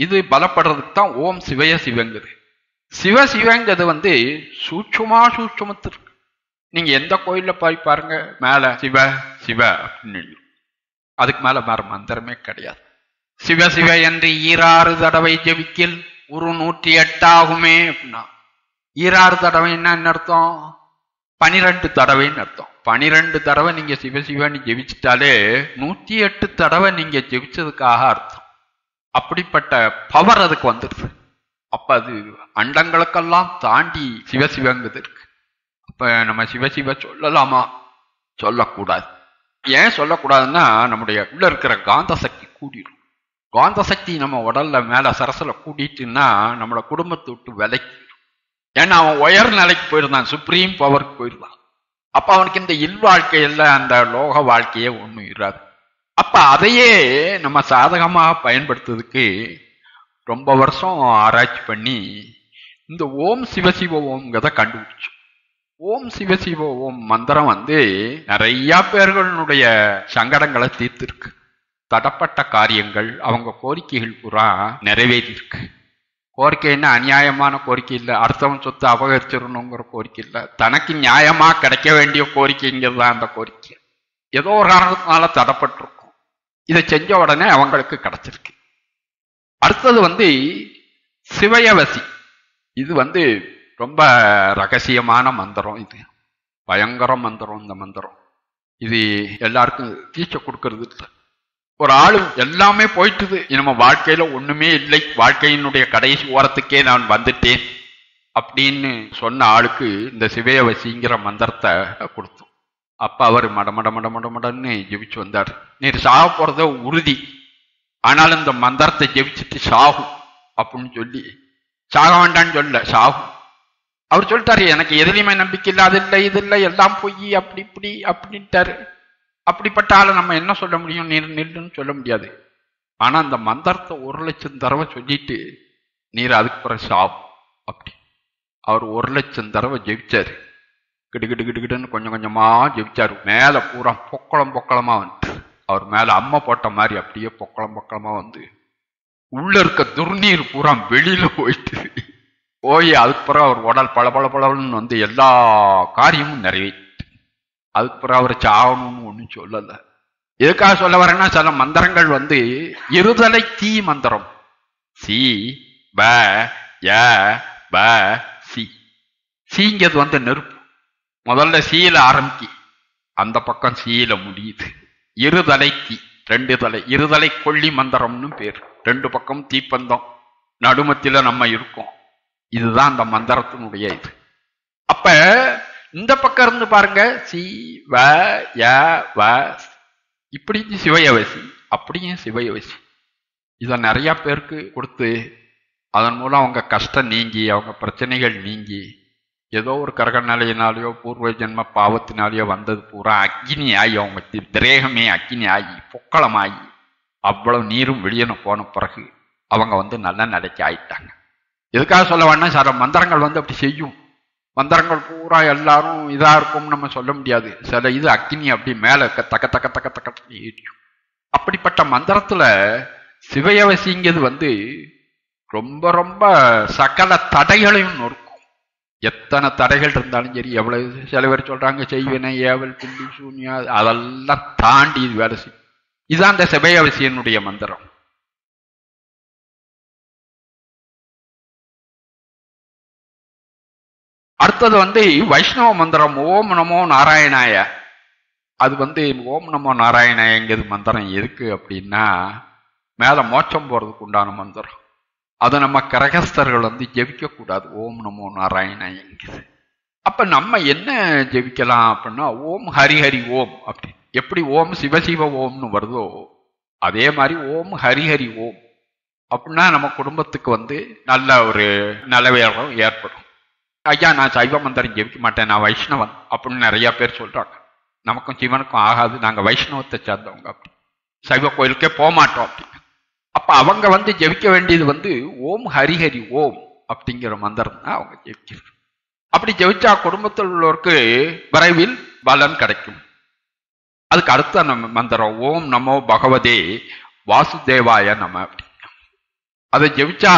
இது பலப்படுறதுக்கு தான் ஓம் சிவய சிவங்குது சிவ சிவங்கிறது வந்து சூட்சமா சூட்சமத்திற்கு நீங்க எந்த கோயில்ல போய் பாருங்க மேல சிவ சிவ அப்படின்னு அதுக்கு மேல வேற மந்திரமே கிடையாது சிவ சிவ என்று ஈராறு தடவை ஜபிக்கில் ஒரு நூற்றி எட்டாகுமே அப்படின்னா ஈராறு தடவை என்ன அர்த்தம் பனிரெண்டு தடவைன்னு அர்த்தம் பனிரெண்டு தடவை நீங்க சிவ சிவன்னு ஜெபிச்சிட்டாலே நூற்றி எட்டு தடவை நீங்க ஜெபிச்சதுக்காக அர்த்தம் அப்படிப்பட்ட பவர் அதுக்கு வந்துடுது அப்ப அது அண்டங்களுக்கெல்லாம் தாண்டி சிவசிவங்குது இருக்கு அப்ப நம்ம சிவசிவ சொல்லலாமா சொல்லக்கூடாது ஏன் சொல்லக்கூடாதுன்னா நம்முடைய உள்ள இருக்கிற காந்த சக்தி கூடிடும் காந்த சக்தி நம்ம உடல்ல மேல சரசல கூட்டிட்டுன்னா நம்மள குடும்பத்தை விட்டு விலைக்கிடும் ஏன்னா அவன் உயர் நிலைக்கு போயிருந்தான் சுப்ரீம் பவருக்கு போயிருந்தான் அப்ப அவனுக்கு இந்த இல் வாழ்க்கையில அந்த லோக வாழ்க்கையே ஒன்றும் இராது அப்ப அதையே நம்ம சாதகமாக பயன்படுத்துறதுக்கு ரொம்ப வருஷம் ஆராய்ச்சி பண்ணி இந்த ஓம் சிவசிவ ஓம்ங்கிறத கண்டுபிடிச்சு ஓம் சிவசிவ ஓம் மந்திரம் வந்து நிறைய பேர்களுடைய சங்கடங்களை தீர்த்திருக்கு தடப்பட்ட காரியங்கள் அவங்க கோரிக்கைகள் பூரா நிறைவேறியிருக்கு கோரிக்கைன்னா அநியாயமான கோரிக்கை இல்லை அடுத்தவன் சொத்து அபகரிச்சிடணுங்கிற கோரிக்கை இல்லை தனக்கு நியாயமாக கிடைக்க வேண்டிய கோரிக்கைங்கிறது தான் அந்த கோரிக்கை ஏதோ ஒரு காரணத்தினால தடப்பட்டிருக்கும் இதை செஞ்ச உடனே அவங்களுக்கு கிடைச்சிருக்கு அடுத்தது வந்து சிவயவசி இது வந்து ரொம்ப ரகசியமான மந்திரம் இது பயங்கர மந்திரம் இந்த மந்திரம் இது எல்லாருக்கும் தீச்ச கொடுக்கறது இல்லை ஒரு ஆளு எல்லாமே போயிட்டுது நம்ம வாழ்க்கையில ஒண்ணுமே இல்லை வாழ்க்கையினுடைய கடைசி ஓரத்துக்கே நான் வந்துட்டேன் அப்படின்னு சொன்ன ஆளுக்கு இந்த சிவயவசிங்கிற மந்திரத்தை கொடுத்தோம் அப்ப அவர் மடமட மட மடன்னு ஜெபிச்சு வந்தார் நீர் சாக போறத உறுதி ஆனாலும் இந்த மந்திரத்தை ஜெபிச்சுட்டு சாகும் அப்படின்னு சொல்லி சாக வேண்டான்னு சொல்ல சாகும் அவர் சொல்லிட்டாரு எனக்கு எதுலையுமே நம்பிக்கை இல்லை அது இல்லை இது இல்லை எல்லாம் போய் அப்படி இப்படி அப்படின்ட்டாரு அப்படிப்பட்ட ஆளை நம்ம என்ன சொல்ல முடியும் நீர் நில்லுன்னு சொல்ல முடியாது ஆனா அந்த மந்திரத்தை ஒரு லட்சம் தடவை சொல்லிட்டு நீர் அதுக்கு பிறகு சாகும் அப்படி அவர் ஒரு லட்சம் தடவை ஜெயிச்சாரு கிடு கிடு கிடுன்னு கொஞ்சம் கொஞ்சமா ஜெயிச்சாரு மேல பூரா பொக்களம் பொக்களமா வந்துட்டு அவர் மேல அம்மை போட்ட மாதிரி அப்படியே பொக்களம் பொக்களமா வந்து உள்ள இருக்க துர்நீர் பூரா வெளியில போயிட்டு போய் அதுக்கப்புறம் அவர் உடல் பல பல பலன்னு வந்து எல்லா காரியமும் நிறைவேற்று அதுக்கப்புறம் அவரை சாகணும்னு ஒன்றும் சொல்லலை எதுக்காக சொல்ல வரேன்னா சில மந்திரங்கள் வந்து இருதலை தீ மந்திரம் சி ப ய ப சி சீங்கிறது வந்து நெருப்பு முதல்ல சீல ஆரம்பிக்கு அந்த பக்கம் சீல முடியுது இருதலை தீ ரெண்டு தலை இருதலை கொல்லி மந்திரம்னு பேர் ரெண்டு பக்கம் தீப்பந்தம் நடுமத்தில் நம்ம இருக்கோம் இதுதான் அந்த மந்திரத்தினுடைய இது அப்ப இந்த பக்கம் இருந்து பாருங்க சி வ ய வ இப்படி சிவையவசி அப்படியும் சிவையவசி இதை நிறைய பேருக்கு கொடுத்து அதன் மூலம் அவங்க கஷ்டம் நீங்கி அவங்க பிரச்சனைகள் நீங்கி ஏதோ ஒரு கரகநிலையினாலேயோ பூர்வ ஜென்ம பாவத்தினாலேயோ வந்தது பூரா அக்னி ஆகி அவங்க திரேகமே அக்னி ஆகி பொக்களமாகி அவ்வளவு நீரும் வெளியேன போன பிறகு அவங்க வந்து நல்ல நிலைக்கு ஆயிட்டாங்க எதுக்காக சொல்ல வேணா சில மந்திரங்கள் வந்து அப்படி செய்யும் மந்திரங்கள் பூரா எல்லாரும் இதாக இருக்கும்னு நம்ம சொல்ல முடியாது சில இது அக்னி அப்படி மேலே தக்க தக்க தக்க தக்க ஏறியும் அப்படிப்பட்ட மந்திரத்தில் சிவையவசிங்கிறது வந்து ரொம்ப ரொம்ப சகல தடைகளையும் நொறுக்கும் எத்தனை தடைகள் இருந்தாலும் சரி எவ்வளவு சில பேர் சொல்கிறாங்க செய்வனை ஏவல் கும்பி சூன்யா அதெல்லாம் தாண்டி இது வேலை செய்யும் இதுதான் இந்த செபையவசியனுடைய மந்திரம் அடுத்தது வந்து வைஷ்ணவ மந்திரம் ஓம் நமோ நாராயணாய அது வந்து ஓம் நமோ நாராயணாயங்கிறது மந்திரம் எதுக்கு அப்படின்னா மேலே மோட்சம் போகிறதுக்கு உண்டான மந்திரம் அதை நம்ம கிரகஸ்தர்கள் வந்து ஜெபிக்கக்கூடாது ஓம் நமோ நாராயண என்கிறது அப்போ நம்ம என்ன ஜெபிக்கலாம் அப்படின்னா ஓம் ஹரிஹரி ஓம் அப்படி எப்படி ஓம் சிவசிவ ஓம்னு வருதோ அதே மாதிரி ஓம் ஹரிஹரி ஓம் அப்படின்னா நம்ம குடும்பத்துக்கு வந்து நல்ல ஒரு நிலவேரம் ஏற்படும் ஐயா நான் சைவ மந்திரம் ஜெபிக்க மாட்டேன் நான் வைஷ்ணவன் அப்படின்னு நிறையா பேர் சொல்கிறாங்க நமக்கும் சிவனுக்கும் ஆகாது நாங்கள் வைஷ்ணவத்தை சேர்ந்தவங்க அப்படி சைவ கோயிலுக்கே போக மாட்டோம் அப்படி அப்ப அவங்க வந்து ஜெபிக்க வேண்டியது வந்து ஓம் ஹரிஹரி ஓம் அப்படிங்கிற மந்திரம் தான் அவங்க ஜெபிக்கிறாங்க அப்படி ஜெபிச்சா குடும்பத்தில் உள்ளவருக்கு விரைவில் பலன் கிடைக்கும் அதுக்கு அடுத்த நம்ம மந்திரம் ஓம் நமோ பகவதே வாசுதேவாய நம்ம அப்படிங்க அதை ஜெபிச்சா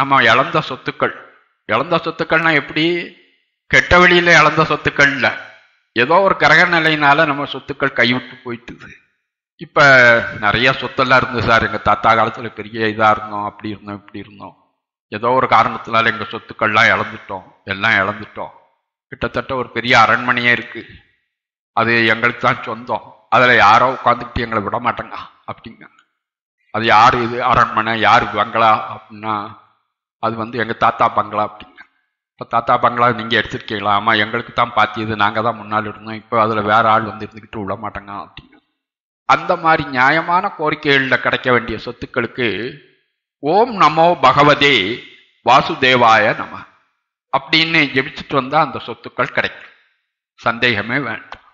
நம்ம இழந்த சொத்துக்கள் இழந்த சொத்துக்கள்னா எப்படி கெட்ட வழியில இழந்த சொத்துக்கள் இல்லை ஏதோ ஒரு கிரக நிலையினால நம்ம சொத்துக்கள் கைவிட்டு போயிட்டுது இப்போ நிறைய சொத்தெல்லாம் இருந்தது சார் எங்கள் தாத்தா காலத்தில் பெரிய இதாக இருந்தோம் அப்படி இருந்தோம் இப்படி இருந்தோம் ஏதோ ஒரு காரணத்தினால எங்கள் சொத்துக்கள்லாம் இழந்துட்டோம் எல்லாம் இழந்துட்டோம் கிட்டத்தட்ட ஒரு பெரிய அரண்மனையே இருக்குது அது எங்களுக்கு தான் சொந்தம் அதில் யாரோ உட்காந்துக்கிட்டு எங்களை விட மாட்டேங்க அப்படிங்க அது யார் இது அரண்மனை யார் பங்களா அப்படின்னா அது வந்து எங்கள் தாத்தா பங்களா அப்படிங்க இப்போ தாத்தா பங்களா நீங்கள் எடுத்துருக்கீங்களா ஆமாம் எங்களுக்கு தான் பாத்தியது நாங்கள் தான் முன்னால் இருந்தோம் இப்போ அதில் வேறு ஆள் வந்து இருந்துக்கிட்டு விட மாட்டேங்க அப்படிங்க அந்த மாதிரி நியாயமான கோரிக்கைகளில் கிடைக்க வேண்டிய சொத்துக்களுக்கு ஓம் நமோ பகவதே வாசுதேவாய நம அப்படின்னு ஜெபிச்சுட்டு வந்தால் அந்த சொத்துக்கள் கிடைக்கும் சந்தேகமே வேண்டாம்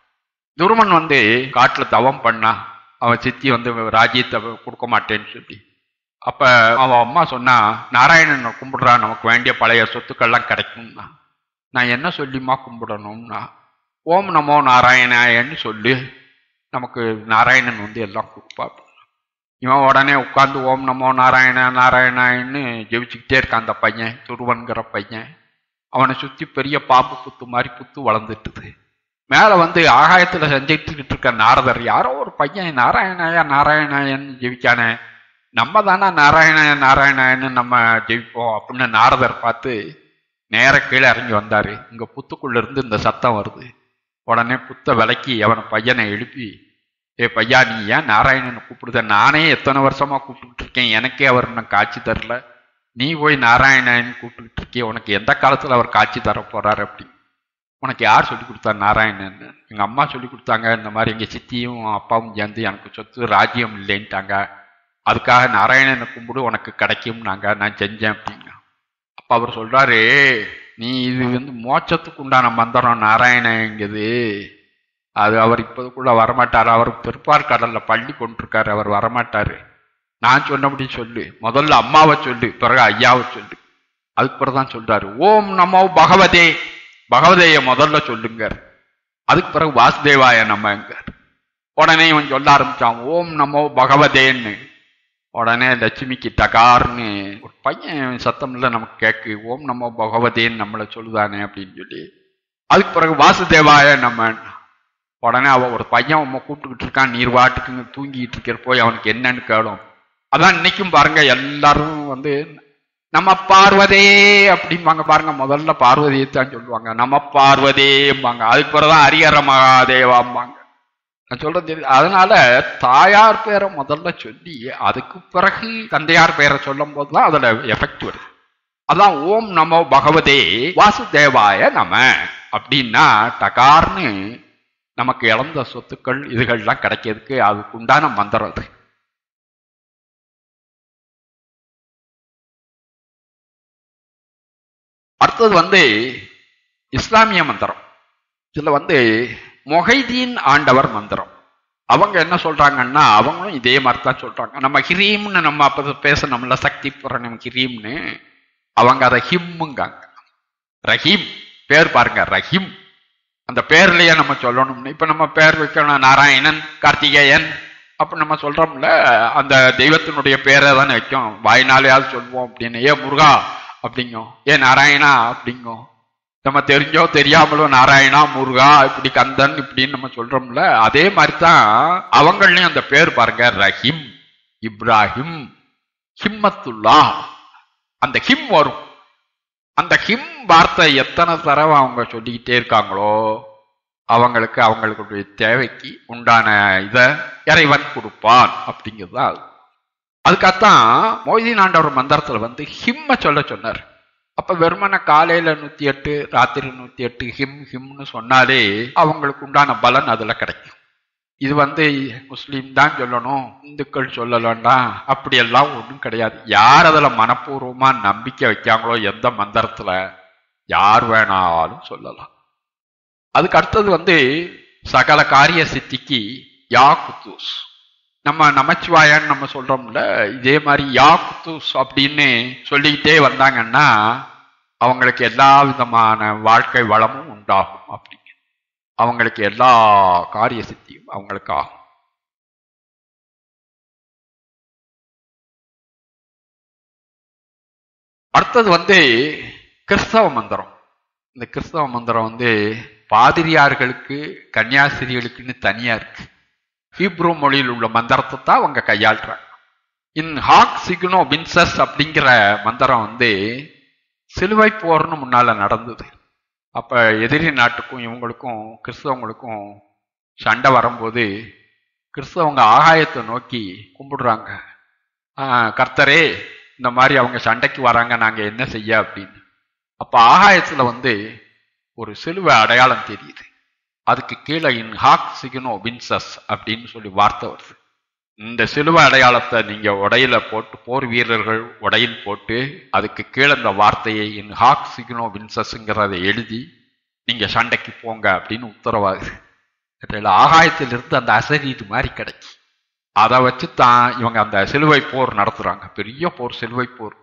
துருமன் வந்து காட்டில் தவம் பண்ணா அவன் சித்தி வந்து ராஜ்யத்தை கொடுக்க மாட்டேன்னு சொல்லி அப்போ அவன் அம்மா சொன்னா நாராயணன் கும்பிடுறா நமக்கு வேண்டிய பழைய சொத்துக்கள்லாம் கிடைக்கும்னா நான் என்ன சொல்லிமா கும்பிடணும்னா ஓம் நமோ நாராயணாயன்னு சொல்லி நமக்கு நாராயணன் வந்து எல்லாம் கொடுப்பார் இவன் உடனே உட்காந்து ஓம் நமோ நாராயணா நாராயணன்னு ஜெபிச்சுக்கிட்டே இருக்கான் அந்த பையன் துருவன்கிற பையன் அவனை சுற்றி பெரிய பாம்பு புத்து மாதிரி புத்து வளர்ந்துட்டுது மேலே வந்து ஆகாயத்தில் செஞ்சுட்டுக்கிட்டு இருக்க நாரதர் யாரோ ஒரு பையன் நாராயணாயா நாராயணாயன் ஜெபிக்கானே நம்ம தானா நாராயணாயன் நாராயணாயன்னு நம்ம ஜெயிப்போம் அப்படின்னு நாரதர் பார்த்து நேர கீழே இறங்கி வந்தார் இங்கே புத்துக்குள்ளேருந்து இந்த சத்தம் வருது உடனே புத்த விலக்கி அவனை பையனை எழுப்பி ஏ பையா நீ ஏன் நாராயணன் கூப்பிடுத நானே எத்தனை வருஷமா கூப்பிட்டு இருக்கேன் எனக்கே அவர் இன்னும் காட்சி தரல நீ போய் நாராயணன் கூப்பிட்டு இருக்கே உனக்கு எந்த காலத்தில் அவர் காட்சி தர போறாரு அப்படி உனக்கு யார் சொல்லி கொடுத்தா நாராயணன் எங்கள் அம்மா சொல்லி கொடுத்தாங்க இந்த மாதிரி எங்கள் சித்தியும் அப்பாவும் சேர்ந்து எனக்கு சொத்து ராஜ்யம் இல்லைன்ட்டாங்க அதுக்காக நாராயணனை கும்பிடு உனக்கு கிடைக்கும் நாங்கள் நான் செஞ்சேன் அப்படிங்க அப்போ அவர் சொல்கிறாரு நீ இது வந்து மோச்சத்துக்குண்டான உண்டான மந்திரம் நாராயணங்கிறது அது அவர் இப்போதுக்குள்ளே வரமாட்டார் அவர் பெருப்பார் கடலில் பள்ளி கொண்டிருக்காரு அவர் வரமாட்டார் நான் சொன்னபடி சொல்லு முதல்ல அம்மாவை சொல்லு பிறகு ஐயாவை சொல்லு அதுக்கு பிறகு தான் சொல்கிறாரு ஓம் நமோ பகவதே பகவதேயை முதல்ல சொல்லுங்க அதுக்கு பிறகு வாசுதேவாய நம்மங்கார் உடனே இவன் சொல்ல ஆரம்பித்தான் ஓம் நமோ பகவதேன்னு உடனே லட்சுமிக்கு டகார்னு ஒரு பையன் இல்லை நமக்கு கேட்கு ஓம் நமோ பகவதேன்னு நம்மளை சொல்லுதானே அப்படின்னு சொல்லி அதுக்கு பிறகு வாசுதேவாய நம்மன்னு உடனே அவன் ஒரு பையன் அவன் கூப்பிட்டுக்கிட்டு இருக்கான் நீர் வாட்டுக்குங்க தூங்கிக்கிட்டு இருக்கிற போய் அவனுக்கு என்னன்னு கேளும் அதான் இன்னைக்கும் பாருங்க எல்லாரும் வந்து நம்ம பார்வதே அப்படிம்பாங்க பாருங்க முதல்ல பார்வதியை தான் சொல்லுவாங்க நம்ம பார்வதேம்பாங்க அதுக்கு பிறகுதான் ஹரிஹர மகாதேவாம்பாங்க நான் சொல்றது தெரியுது அதனால தாயார் பேரை முதல்ல சொல்லி அதுக்கு பிறகு தந்தையார் பேரை சொல்லும் போதுதான் அதோட எஃபெக்ட் வருது அதான் ஓம் நமோ பகவதே வாசுதேவாய நம அப்படின்னா டகார்னு நமக்கு இழந்த சொத்துக்கள் இதுகள்லாம் கிடைக்கிறதுக்கு அதுக்கு உண்டான மந்திரம் அது அடுத்தது வந்து இஸ்லாமிய மந்திரம் இதில் வந்து மொஹைதீன் ஆண்டவர் மந்திரம் அவங்க என்ன சொல்றாங்கன்னா அவங்களும் இதே மாதிரி தான் சொல்றாங்க நம்ம ஹிரீம்னு நம்ம அப்போ பேசணும்ல சக்தி புராணம் ஹிரீம்னு அவங்க அதை ஹிம்முங்காங்க ரஹீம் பேர் பாருங்க ரஹீம் அந்த பேர்லயே நம்ம சொல்லணும்னு இப்ப நம்ம பேர் வைக்கணும் நாராயணன் கார்த்திகேயன் அப்ப நம்ம சொல்றோம்ல அந்த தெய்வத்தினுடைய பேரை தானே வைக்கும் வாய்னாலேயாவது சொல்வோம் அப்படின்னு ஏ முருகா அப்படிங்கும் ஏ நாராயணா அப்படிங்கும் நம்ம தெரிஞ்சோ தெரியாமலோ நாராயணா முருகா இப்படி கந்தன் இப்படின்னு நம்ம சொல்றோம்ல அதே மாதிரி தான் அவங்களையும் அந்த பேர் பாருங்க ரஹிம் இப்ராஹிம் ஹிம்மத்துல்லா அந்த ஹிம் வரும் அந்த ஹிம் வார்த்தை எத்தனை தடவை அவங்க சொல்லிக்கிட்டே இருக்காங்களோ அவங்களுக்கு அவங்களுடைய தேவைக்கு உண்டான இதை இறைவன் கொடுப்பான் அப்படிங்கிறது அது அதுக்காகத்தான் மோதி ஆண்டவர் மந்திரத்தில் வந்து ஹிம்மை சொல்ல சொன்னார் அப்போ வெறுமனை காலையில் நூற்றி எட்டு ராத்திரி நூற்றி எட்டு ஹிம் ஹிம்னு சொன்னாலே அவங்களுக்கு உண்டான பலன் அதில் கிடைக்கும் இது வந்து முஸ்லீம் தான் சொல்லணும் இந்துக்கள் சொல்லலன்னா அப்படியெல்லாம் ஒன்றும் கிடையாது யார் அதில் மனப்பூர்வமாக நம்பிக்கை வைக்காங்களோ எந்த மந்திரத்தில் யார் வேணாலும் சொல்லலாம் அதுக்கு அடுத்தது வந்து சகல காரிய சித்திக்கு யா குத்தூஸ் நம்ம நமச்சிவாயான்னு நம்ம சொல்கிறோம்ல இதே மாதிரி யா குத்தூஸ் அப்படின்னு சொல்லிக்கிட்டே வந்தாங்கன்னா அவங்களுக்கு எல்லா விதமான வாழ்க்கை வளமும் உண்டாகும் அப்படிங்க அவங்களுக்கு எல்லா காரிய சித்தி அவங்களுக்கு ஆகும் அடுத்தது வந்து கிறிஸ்தவ மந்திரம் இந்த கிறிஸ்தவ மந்திரம் வந்து பாதிரியார்களுக்கு கன்னியாசிரியர்களுக்குன்னு தனியா இருக்கு ஹீப்ரோ மொழியில் உள்ள மந்திரத்தை தான் அவங்க கையாளுறாங்க இன் ஹாக் சிக்னோ பின்சஸ் அப்படிங்கிற மந்திரம் வந்து சிலுவை போர்னு முன்னால நடந்தது அப்ப எதிரி நாட்டுக்கும் இவங்களுக்கும் கிறிஸ்தவங்களுக்கும் சண்டை வரும்போது கிறிஸ்தவங்க ஆகாயத்தை நோக்கி கும்பிடுறாங்க கர்த்தரே இந்த மாதிரி அவங்க சண்டைக்கு வராங்க நாங்கள் என்ன செய்ய அப்படின்னு அப்போ ஆகாயத்தில் வந்து ஒரு சிலுவை அடையாளம் தெரியுது அதுக்கு கீழே இன் ஹாக் சிகினோ வின்சஸ் அப்படின்னு சொல்லி வார்த்தை வருது இந்த சிலுவை அடையாளத்தை நீங்கள் உடையில போட்டு போர் வீரர்கள் உடையில் போட்டு அதுக்கு கீழே இந்த வார்த்தையை இன் ஹாக் சிகினோ வின்சஸ்ங்கிறத எழுதி நீங்கள் சண்டைக்கு போங்க அப்படின்னு உத்தரவாகுது ஆகாயத்திலிருந்து அந்த அசரீது மாதிரி கிடைக்கும் அதை வச்சு தான் இவங்க அந்த சிலுவை போர் நடத்துகிறாங்க பெரிய போர் சிலுவை போர்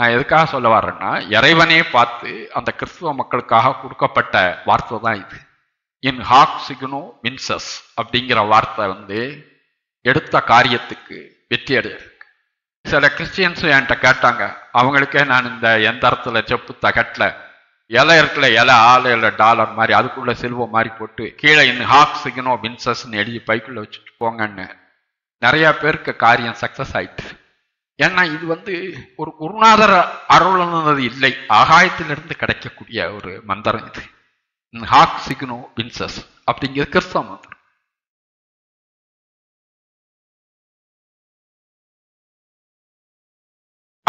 நான் எதுக்காக சொல்ல வரேன்னா இறைவனே பார்த்து அந்த கிறிஸ்துவ மக்களுக்காக கொடுக்கப்பட்ட வார்த்தை தான் இது இன் ஹாக் சிக்னோ மின்சஸ் அப்படிங்கிற வார்த்தை வந்து எடுத்த காரியத்துக்கு வெற்றி அடையிறதுக்கு சில கிறிஸ்டியன்ஸும் என்கிட்ட கேட்டாங்க அவங்களுக்கே நான் இந்த எந்த செப்பு தகட்டலை இலை இருக்குல்ல இலை ஆலை இல்லை டாலர் மாதிரி அதுக்குள்ள செல்வம் மாதிரி போட்டு கீழே ஹாக்ஸ் ஹாக்ஸுக்கணும் வின்சஸ்ன்னு எழுதி பைக்குள்ள வச்சுட்டு போங்கன்னு நிறையா பேருக்கு காரியம் சக்சஸ் ஆயிட்டு ஏன்னா இது வந்து ஒரு குருநாதர் அருள்னது இல்லை ஆகாயத்திலிருந்து கிடைக்கக்கூடிய ஒரு மந்திரம் இது ஹாக் சிக்னோ பின்சஸ் அப்படிங்கிறது கிறிஸ்தவ மந்திரம்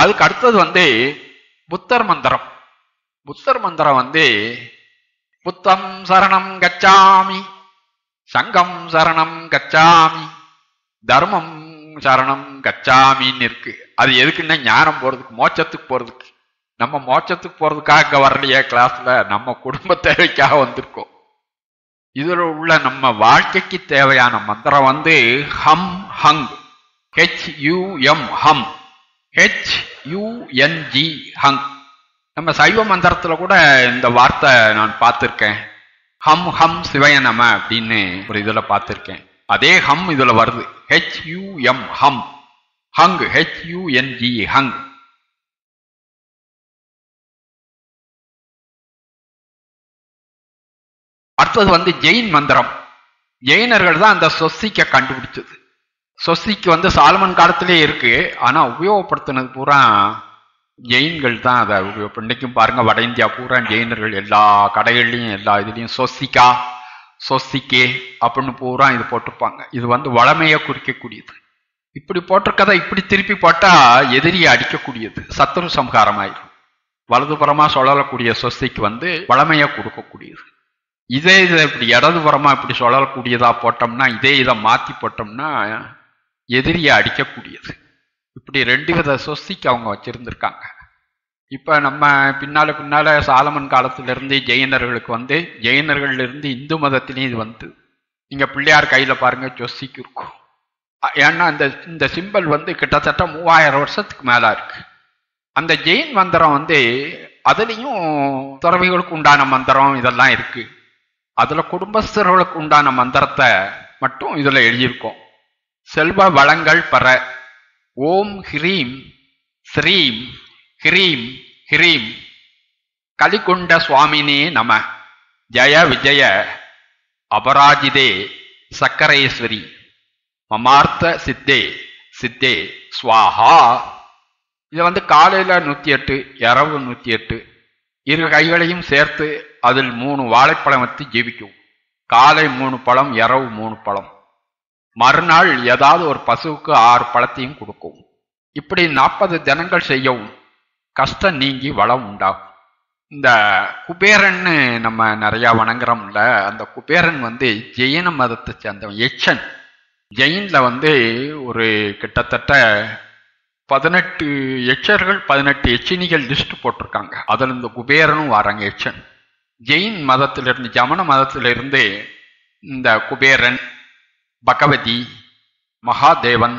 அதுக்கு அடுத்தது வந்து புத்தர் மந்திரம் புத்தர் மந்திரம் வந்து புத்தம் சரணம் கச்சாமி சங்கம் சரணம் கச்சாமி தர்மம் சரணம் கச்சாமின்னு இருக்கு அது எதுக்குன்னா ஞானம் போறதுக்கு மோட்சத்துக்கு போறதுக்கு நம்ம மோட்சத்துக்கு போறதுக்காக இங்க வரலையே கிளாஸ்ல நம்ம குடும்ப தேவைக்காக வந்திருக்கோம் இதுல உள்ள நம்ம வாழ்க்கைக்கு தேவையான மந்திரம் வந்து ஹம் ஹங் ஹெச் யூஎம் ஹம் ஹெச் யூஎன்ஜி ஹங் நம்ம சைவ மந்திரத்தில் கூட இந்த வார்த்தை நான் பார்த்துருக்கேன் ஹம் ஹம் சிவய நம அப்படின்னு ஒரு இதில் பார்த்துருக்கேன் அதே ஹம் இதில் வருது ஹெச்யூஎம் ஹம் ஹங் ஹெச்யூஎன்ஜி ஹங் அடுத்தது வந்து ஜெயின் மந்திரம் ஜெயினர்கள் தான் அந்த சொசிக்க கண்டுபிடிச்சது சொசிக்கு வந்து சாலமன் காலத்திலே இருக்கு ஆனால் உபயோகப்படுத்தினது பூரா ஜெயின்கள் தான் அதை இப்போ இன்னைக்கும் பாருங்கள் வட இந்தியா பூரா ஜெயினர்கள் எல்லா கடைகள்லையும் எல்லா இதுலேயும் சொசிக்கா சொசிக்கே அப்படின்னு பூரா இது போட்டிருப்பாங்க இது வந்து வளமையை குறிக்கக்கூடியது இப்படி போட்டிருக்கதை இப்படி திருப்பி போட்டால் எதிரியை அடிக்கக்கூடியது சத்துரு சம்ஹாரம் ஆயிடும் வலதுபுறமாக சொல்லக்கூடிய சொசிக்கு வந்து வளமையை கொடுக்கக்கூடியது இதே இதை இப்படி இடதுபுறமாக இப்படி சொல்லக்கூடியதாக போட்டோம்னா இதே இதை மாற்றி போட்டோம்னா எதிரியை அடிக்கக்கூடியது இப்படி ரெண்டு வித சொஸ்திக்கு அவங்க வச்சிருந்திருக்காங்க இப்போ நம்ம பின்னால பின்னால சாலமன் காலத்திலிருந்து ஜெயினர்களுக்கு வந்து ஜெயினர்கள்லேருந்து இந்து மதத்திலையும் இது வந்து நீங்கள் பிள்ளையார் கையில் பாருங்கள் ஜொஸ்திக்கு இருக்கும் ஏன்னா இந்த இந்த சிம்பிள் வந்து கிட்டத்தட்ட மூவாயிரம் வருஷத்துக்கு மேலே இருக்குது அந்த ஜெயின் மந்திரம் வந்து அதுலேயும் துறவிகளுக்கு உண்டான மந்திரம் இதெல்லாம் இருக்குது அதில் குடும்பஸ்தர்களுக்கு உண்டான மந்திரத்தை மட்டும் இதில் எழுதியிருக்கோம் செல்வ வளங்கள் பெற ஓம் ஹிரீம் ஸ்ரீம் ஹிரீம் ஹிரீம் கலிகொண்ட சுவாமினே நம ஜய விஜய அபராஜிதே சக்கரேஸ்வரி மமார்த்த சித்தே சித்தே ஸ்வாஹா இது வந்து காலையில் நூற்றி எட்டு இரவு நூற்றி எட்டு இரு கைகளையும் சேர்த்து அதில் மூணு வாழைப்பழம் வச்சு ஜீவிக்கும் காலை மூணு பழம் இரவு மூணு பழம் மறுநாள் ஏதாவது ஒரு பசுவுக்கு ஆறு பழத்தையும் கொடுக்கும் இப்படி நாற்பது தினங்கள் செய்யவும் கஷ்டம் நீங்கி வளம் உண்டாகும் இந்த குபேரன்னு நம்ம நிறையா வணங்குறோம்ல அந்த குபேரன் வந்து ஜெயின மதத்தை சேர்ந்தவன் எச்சன் ஜெயினில் வந்து ஒரு கிட்டத்தட்ட பதினெட்டு எச்சர்கள் பதினெட்டு எச்சினிகள் லிஸ்ட் போட்டிருக்காங்க அதில் இந்த குபேரனும் வராங்க எச்சன் ஜெயின் மதத்திலிருந்து ஜமன மதத்திலிருந்து இந்த குபேரன் பகவதி மகாதேவன்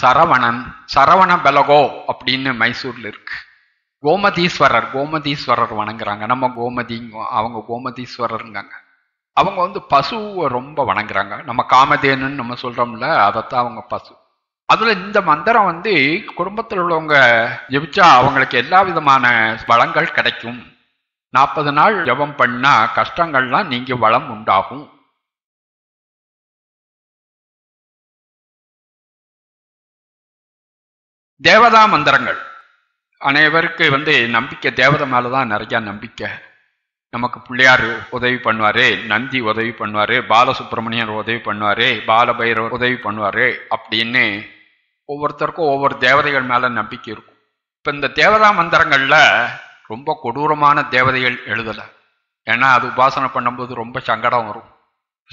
சரவணன் சரவண பெலகோ அப்படின்னு மைசூரில் இருக்கு கோமதீஸ்வரர் கோமதீஸ்வரர் வணங்குறாங்க நம்ம கோமதி அவங்க கோமதீஸ்வரருங்க அவங்க வந்து பசுவை ரொம்ப வணங்குறாங்க நம்ம காமதேனுன்னு நம்ம சொல்கிறோம்ல அதைத்தான் அவங்க பசு அதில் இந்த மந்திரம் வந்து குடும்பத்தில் உள்ளவங்க ஜெபிச்சா அவங்களுக்கு எல்லா விதமான வளங்கள் கிடைக்கும் நாற்பது நாள் ஜபம் பண்ணால் கஷ்டங்கள்லாம் நீங்கள் வளம் உண்டாகும் தேவதா மந்திரங்கள் அனைவருக்கு வந்து நம்பிக்கை தேவதை மேலே தான் நிறையா நம்பிக்கை நமக்கு பிள்ளையார் உதவி பண்ணுவார் நந்தி உதவி பண்ணுவார் பாலசுப்ரமணியர் உதவி பண்ணுவார் பாலபைரவர் உதவி பண்ணுவார் அப்படின்னு ஒவ்வொருத்தருக்கும் ஒவ்வொரு தேவதைகள் மேலே நம்பிக்கை இருக்கும் இப்போ இந்த தேவதா மந்திரங்களில் ரொம்ப கொடூரமான தேவதைகள் எழுதலை ஏன்னா அது உபாசனை பண்ணும்போது ரொம்ப சங்கடம் வரும்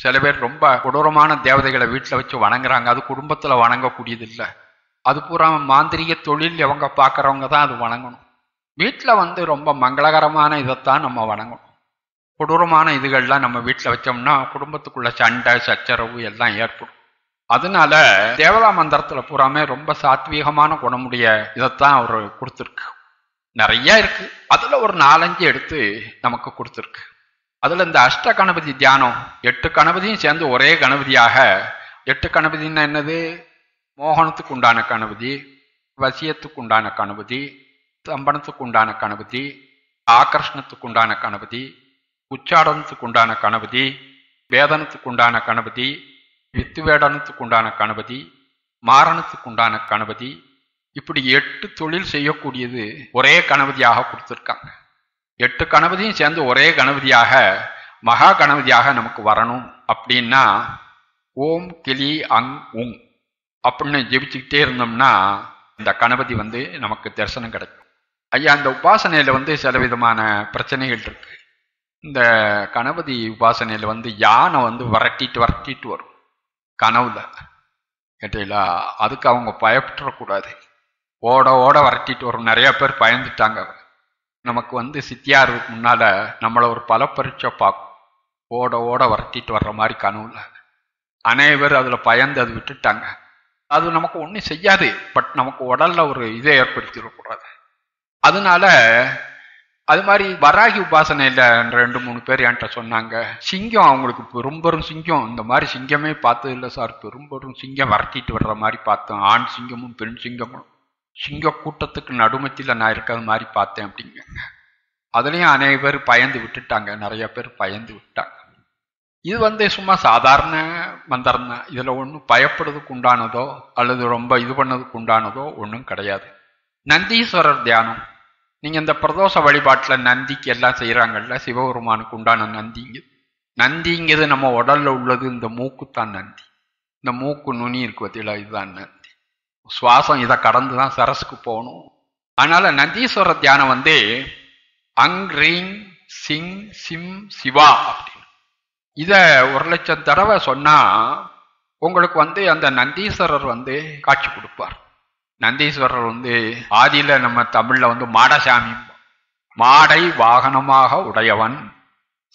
சில பேர் ரொம்ப கொடூரமான தேவதைகளை வீட்டில் வச்சு வணங்குறாங்க அது குடும்பத்தில் வணங்கக்கூடியதில்லை அது பூரா மாந்திரிக தொழில் இவங்க பார்க்குறவங்க தான் அது வணங்கணும் வீட்டில் வந்து ரொம்ப மங்களகரமான இதைத்தான் நம்ம வணங்கணும் கொடூரமான இதுகள்லாம் நம்ம வீட்டில் வச்சோம்னா குடும்பத்துக்குள்ள சண்டை சச்சரவு எல்லாம் ஏற்படும் அதனால தேவதா மந்திரத்தில் பூராமே ரொம்ப சாத்வீகமான குணமுடைய இதைத்தான் அவர் கொடுத்துருக்கு நிறைய இருக்கு அதுல ஒரு நாலஞ்சு எடுத்து நமக்கு கொடுத்துருக்கு அதுல இந்த அஷ்ட கணபதி தியானம் எட்டு கணபதியும் சேர்ந்து ஒரே கணபதியாக எட்டு கணபதினா என்னது மோகனத்துக்கு உண்டான கணபதி வசியத்துக்கு உண்டான கணபதி சம்பனத்துக்கு உண்டான கணபதி ஆகர்ஷணத்துக்கு உண்டான கணபதி உச்சாடனத்துக்கு உண்டான கணபதி வேதனத்துக்கு உண்டான கணபதி வித்துவேடனத்துக்கு உண்டான கணபதி மாரணத்துக்கு உண்டான கணபதி இப்படி எட்டு தொழில் செய்யக்கூடியது ஒரே கணபதியாக கொடுத்துருக்காங்க எட்டு கணபதியும் சேர்ந்து ஒரே கணபதியாக மகா கணபதியாக நமக்கு வரணும் அப்படின்னா ஓம் கிளி அங் உங் அப்படின்னு ஜெபிச்சுக்கிட்டே இருந்தோம்னா இந்த கணபதி வந்து நமக்கு தரிசனம் கிடைக்கும் ஐயா அந்த உபாசனையில் வந்து சில விதமான பிரச்சனைகள் இருக்கு இந்த கணபதி உபாசனையில் வந்து யானை வந்து வரட்டிட்டு வரட்டிட்டு வரும் கனவுல கேட்டீங்களா அதுக்கு அவங்க பயப்படக்கூடாது ஓட ஓட வரட்டிட்டு வரும் நிறையா பேர் பயந்துட்டாங்க நமக்கு வந்து சித்தியார் முன்னால் நம்மளை ஒரு பல பரீட்சை பார்க்கும் ஓட ஓட வரட்டிட்டு வர்ற மாதிரி கனவுல அநேக அதில் பயந்து அது விட்டுட்டாங்க அது நமக்கு ஒன்றும் செய்யாது பட் நமக்கு உடல்ல ஒரு இதை ஏற்படுத்திடக்கூடாது அதனால அது மாதிரி வராகி உபாசனையில் ரெண்டு மூணு பேர் என்கிட்ட சொன்னாங்க சிங்கம் அவங்களுக்கு பெரும்பெரும் சிங்கம் இந்த மாதிரி சிங்கமே பார்த்தது இல்லை சார் பெரும்பெரும் சிங்கம் வரட்டிட்டு வர்ற மாதிரி பார்த்தேன் ஆண் சிங்கமும் பெண் சிங்கமும் சிங்க கூட்டத்துக்கு நடுமத்தில் நான் இருக்கிற மாதிரி பார்த்தேன் அப்படிங்க அதுலேயும் அநேக பேர் பயந்து விட்டுட்டாங்க நிறைய பேர் பயந்து விட்டாங்க இது வந்து சும்மா சாதாரண மந்திரம் இதில் ஒன்றும் பயப்படுறதுக்கு உண்டானதோ அல்லது ரொம்ப இது பண்ணதுக்கு உண்டானதோ ஒன்றும் கிடையாது நந்தீஸ்வரர் தியானம் நீங்கள் இந்த பிரதோஷ வழிபாட்டில் நந்திக்கு எல்லாம் செய்கிறாங்கல்ல சிவபெருமானுக்கு உண்டான நந்திங்கு நந்திங்கிறது நம்ம உடலில் உள்ளது இந்த மூக்குத்தான் நந்தி இந்த மூக்கு நுனி இருக்கு பார்த்தீங்களா இதுதான் நந்தி சுவாசம் இதை கடந்து தான் சரஸுக்கு போகணும் அதனால் நந்தீஸ்வர தியானம் வந்து அங் ரீங் சிங் சிம் சிவா அப்படின்னு இதை ஒரு லட்சம் தடவை சொன்னால் உங்களுக்கு வந்து அந்த நந்தீஸ்வரர் வந்து காட்சி கொடுப்பார் நந்தீஸ்வரர் வந்து ஆதியில் நம்ம தமிழில் வந்து மாடசாமி மாடை வாகனமாக உடையவன்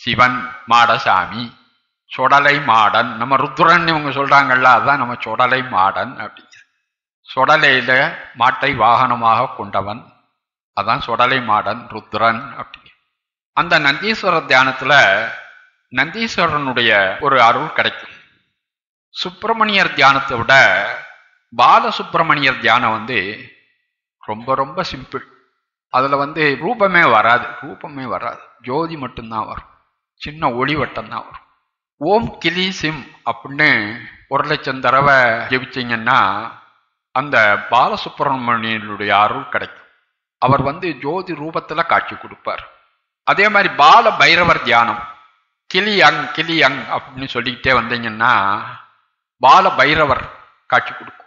சிவன் மாடசாமி சுடலை மாடன் நம்ம ருத்ரன் இவங்க சொல்கிறாங்கல்ல அதுதான் நம்ம சுடலை மாடன் அப்படிங்கிற சுடலையில் மாட்டை வாகனமாக கொண்டவன் அதான் சுடலை மாடன் ருத்ரன் அப்படிங்க அந்த நந்தீஸ்வரர் தியானத்தில் நந்தீஸ்வரனுடைய ஒரு அருள் கிடைக்கும் சுப்பிரமணியர் தியானத்தை விட பாலசுப்பிரமணியர் தியானம் வந்து ரொம்ப ரொம்ப சிம்பிள் அதில் வந்து ரூபமே வராது ரூபமே வராது ஜோதி மட்டும்தான் வரும் சின்ன ஒளிவட்டம் தான் வரும் ஓம் கிளி சிம் அப்படின்னு ஒரு லட்சம் தடவை ஜெபிச்சிங்கன்னா அந்த பாலசுப்பிரமணியனுடைய அருள் கிடைக்கும் அவர் வந்து ஜோதி ரூபத்தில் காட்சி கொடுப்பார் அதே மாதிரி பால பைரவர் தியானம் கிளியங் கிளியங் அப்படின்னு சொல்லிக்கிட்டே வந்தீங்கன்னா பால பைரவர் காட்சி கொடுக்கும்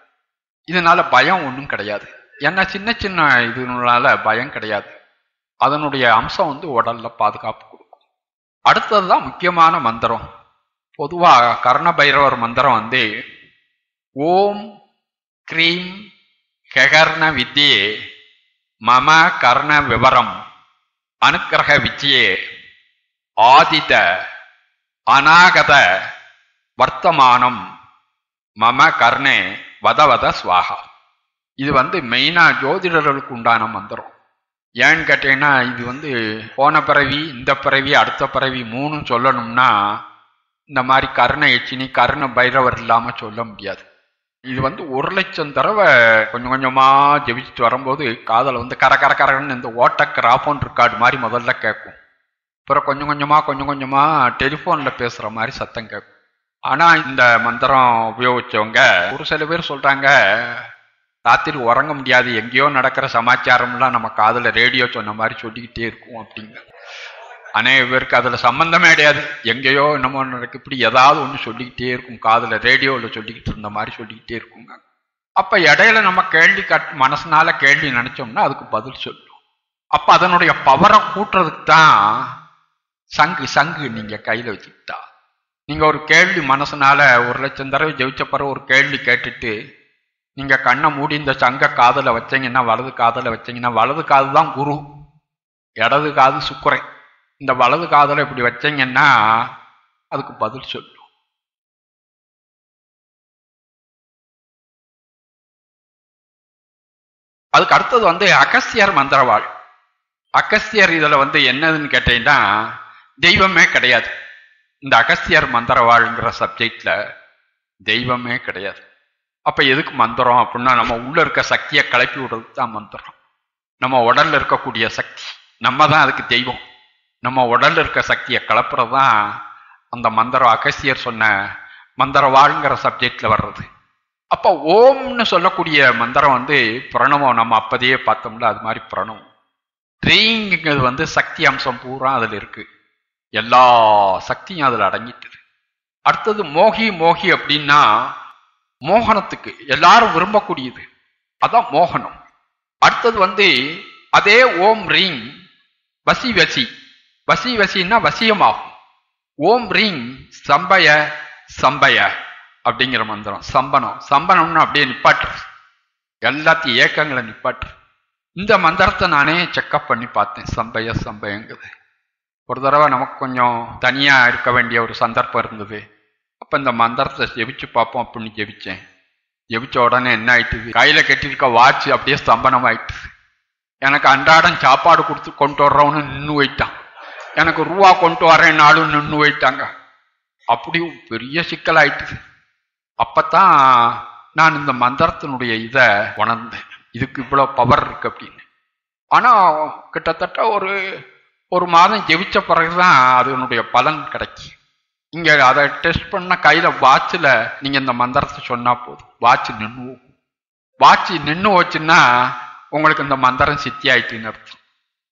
இதனால பயம் ஒன்றும் கிடையாது ஏன்னா சின்ன சின்ன இதனால பயம் கிடையாது அதனுடைய அம்சம் வந்து உடல்ல பாதுகாப்பு கொடுக்கும் அடுத்தது தான் முக்கியமான மந்திரம் பொதுவாக கர்ண பைரவர் மந்திரம் வந்து ஓம் கிரீம் ககர்ண வித்தியே மம கர்ண விவரம் அனுக்கிரக வித்தியே ஆதித அநாகத வர்த்தமானம் மம கர்ணே வதவத சுவாகா இது வந்து மெயினாக ஜோதிடர்களுக்கு உண்டான மந்திரம் ஏன்னு கேட்டீங்கன்னா இது வந்து போன பிறவி இந்த பிறவி அடுத்த பிறவி மூணும் சொல்லணும்னா இந்த மாதிரி கர்ண எச்சினி கர்ண பைரவர் இல்லாமல் சொல்ல முடியாது இது வந்து ஒரு லட்சம் தடவை கொஞ்சம் கொஞ்சமாக ஜெபிச்சுட்டு வரும்போது காதல் வந்து கர கர கரன்னு இந்த ஓட்ட கிராஃபோன் ரெக்கார்டு மாதிரி முதல்ல கேட்கும் அப்புறம் கொஞ்சம் கொஞ்சமாக கொஞ்சம் கொஞ்சமாக டெலிஃபோனில் பேசுகிற மாதிரி சத்தம் கேட்கும் ஆனால் இந்த மந்திரம் உபயோகித்தவங்க ஒரு சில பேர் சொல்கிறாங்க ராத்திரி உறங்க முடியாது எங்கேயோ நடக்கிற சமாச்சாரம்லாம் நம்ம காதில் ரேடியோ சொன்ன மாதிரி சொல்லிக்கிட்டே இருக்கும் அப்படிங்க அநேக பேருக்கு அதில் சம்மந்தமே கிடையாது எங்கேயோ என்னமோ நடக்கு இப்படி ஏதாவது ஒன்று சொல்லிக்கிட்டே இருக்கும் காதில் ரேடியோவில் சொல்லிக்கிட்டு இருந்த மாதிரி சொல்லிக்கிட்டே இருக்குங்க அப்போ இடையில நம்ம கேள்வி கட் மனசுனால கேள்வி நினச்சோம்னா அதுக்கு பதில் சொல்லும் அப்போ அதனுடைய பவரை கூட்டுறதுக்கு தான் சங்கு சங்கு நீங்க கையில் வச்சுக்கிட்டா நீங்க ஒரு கேள்வி மனசுனால ஒரு லட்சம் தடவை ஜெயிச்ச பிறகு ஒரு கேள்வி கேட்டுட்டு நீங்க கண்ணை மூடி இந்த சங்க காதல வச்சீங்கன்னா வலது காதல வச்சீங்கன்னா வலது காது தான் குரு இடது காது சுக்குரை இந்த வலது காதல இப்படி வச்சீங்கன்னா அதுக்கு பதில் சொல்லும் அதுக்கு அடுத்தது வந்து அகஸ்தியர் மந்திரவாள் அகஸ்தியர் இதில் வந்து என்னதுன்னு கேட்டீங்கன்னா தெய்வமே கிடையாது இந்த அகஸ்தியர் மந்திரவாழ்ங்கிற சப்ஜெக்டில் தெய்வமே கிடையாது அப்போ எதுக்கு மந்திரம் அப்படின்னா நம்ம உள்ளே இருக்க சக்தியை கிளப்பி விடுறது தான் மந்திரம் நம்ம உடலில் இருக்கக்கூடிய சக்தி நம்ம தான் அதுக்கு தெய்வம் நம்ம உடலில் இருக்க சக்தியை கிளப்புறது தான் அந்த மந்திரம் அகஸ்தியர் சொன்ன மந்திரவாழ்ங்கிற சப்ஜெக்டில் வர்றது அப்போ ஓம்னு சொல்லக்கூடிய மந்திரம் வந்து பிரணவம் நம்ம அப்பதையே பார்த்தோம்ல அது மாதிரி பிரணவம் ட்ரீங்கிறது வந்து சக்தி அம்சம் பூரா அதில் இருக்குது எல்லா சக்தியும் அதில் அடங்கிட்டு அடுத்தது மோகி மோகி அப்படின்னா மோகனத்துக்கு எல்லாரும் விரும்பக்கூடியது அதான் மோகனம் அடுத்தது வந்து அதே ஓம் ரீங் வசி வசி வசி வசின்னா வசியமாகும் ஓம் ரீங் சம்பய சம்பய அப்படிங்கிற மந்திரம் சம்பனம் சம்பனம்னு அப்படியே நிப்பாட்டு எல்லாத்தையும் ஏக்கங்களை நிப்பாட்டு இந்த மந்திரத்தை நானே செக்கப் பண்ணி பார்த்தேன் சம்பய சம்பயங்குது ஒரு தடவை நமக்கு கொஞ்சம் தனியாக இருக்க வேண்டிய ஒரு சந்தர்ப்பம் இருந்தது அப்போ இந்த மந்திரத்தை ஜெபிச்சு பார்ப்போம் அப்படின்னு ஜெபித்தேன் ஜெபிச்ச உடனே என்ன ஆயிட்டுது கையில் கட்டியிருக்க வாட்ச் அப்படியே ஸ்தம்பனம் ஆயிட்டுது எனக்கு அன்றாடம் சாப்பாடு கொடுத்து கொண்டு வர்றவனு நின்று போயிட்டான் எனக்கு ரூபா கொண்டு வரேன் நாளும் நின்று போயிட்டாங்க அப்படியும் பெரிய சிக்கலாயிட்டுது அப்பத்தான் நான் இந்த மந்திரத்தினுடைய இதை உணர்ந்தேன் இதுக்கு இவ்வளோ பவர் இருக்கு அப்படின்னு ஆனால் கிட்டத்தட்ட ஒரு ஒரு மாதம் ஜெபிச்ச பிறகுதான் அதனுடைய பலன் கிடைக்கும் இங்கே அதை டெஸ்ட் பண்ண கையில் வாட்சில நீங்கள் இந்த மந்திரத்தை சொன்னால் போதும் வாட்ச் நின்று வாட்சி நின்று வச்சுன்னா உங்களுக்கு இந்த மந்திரம் சித்தி ஆயிட்டுன்னு அர்த்தம்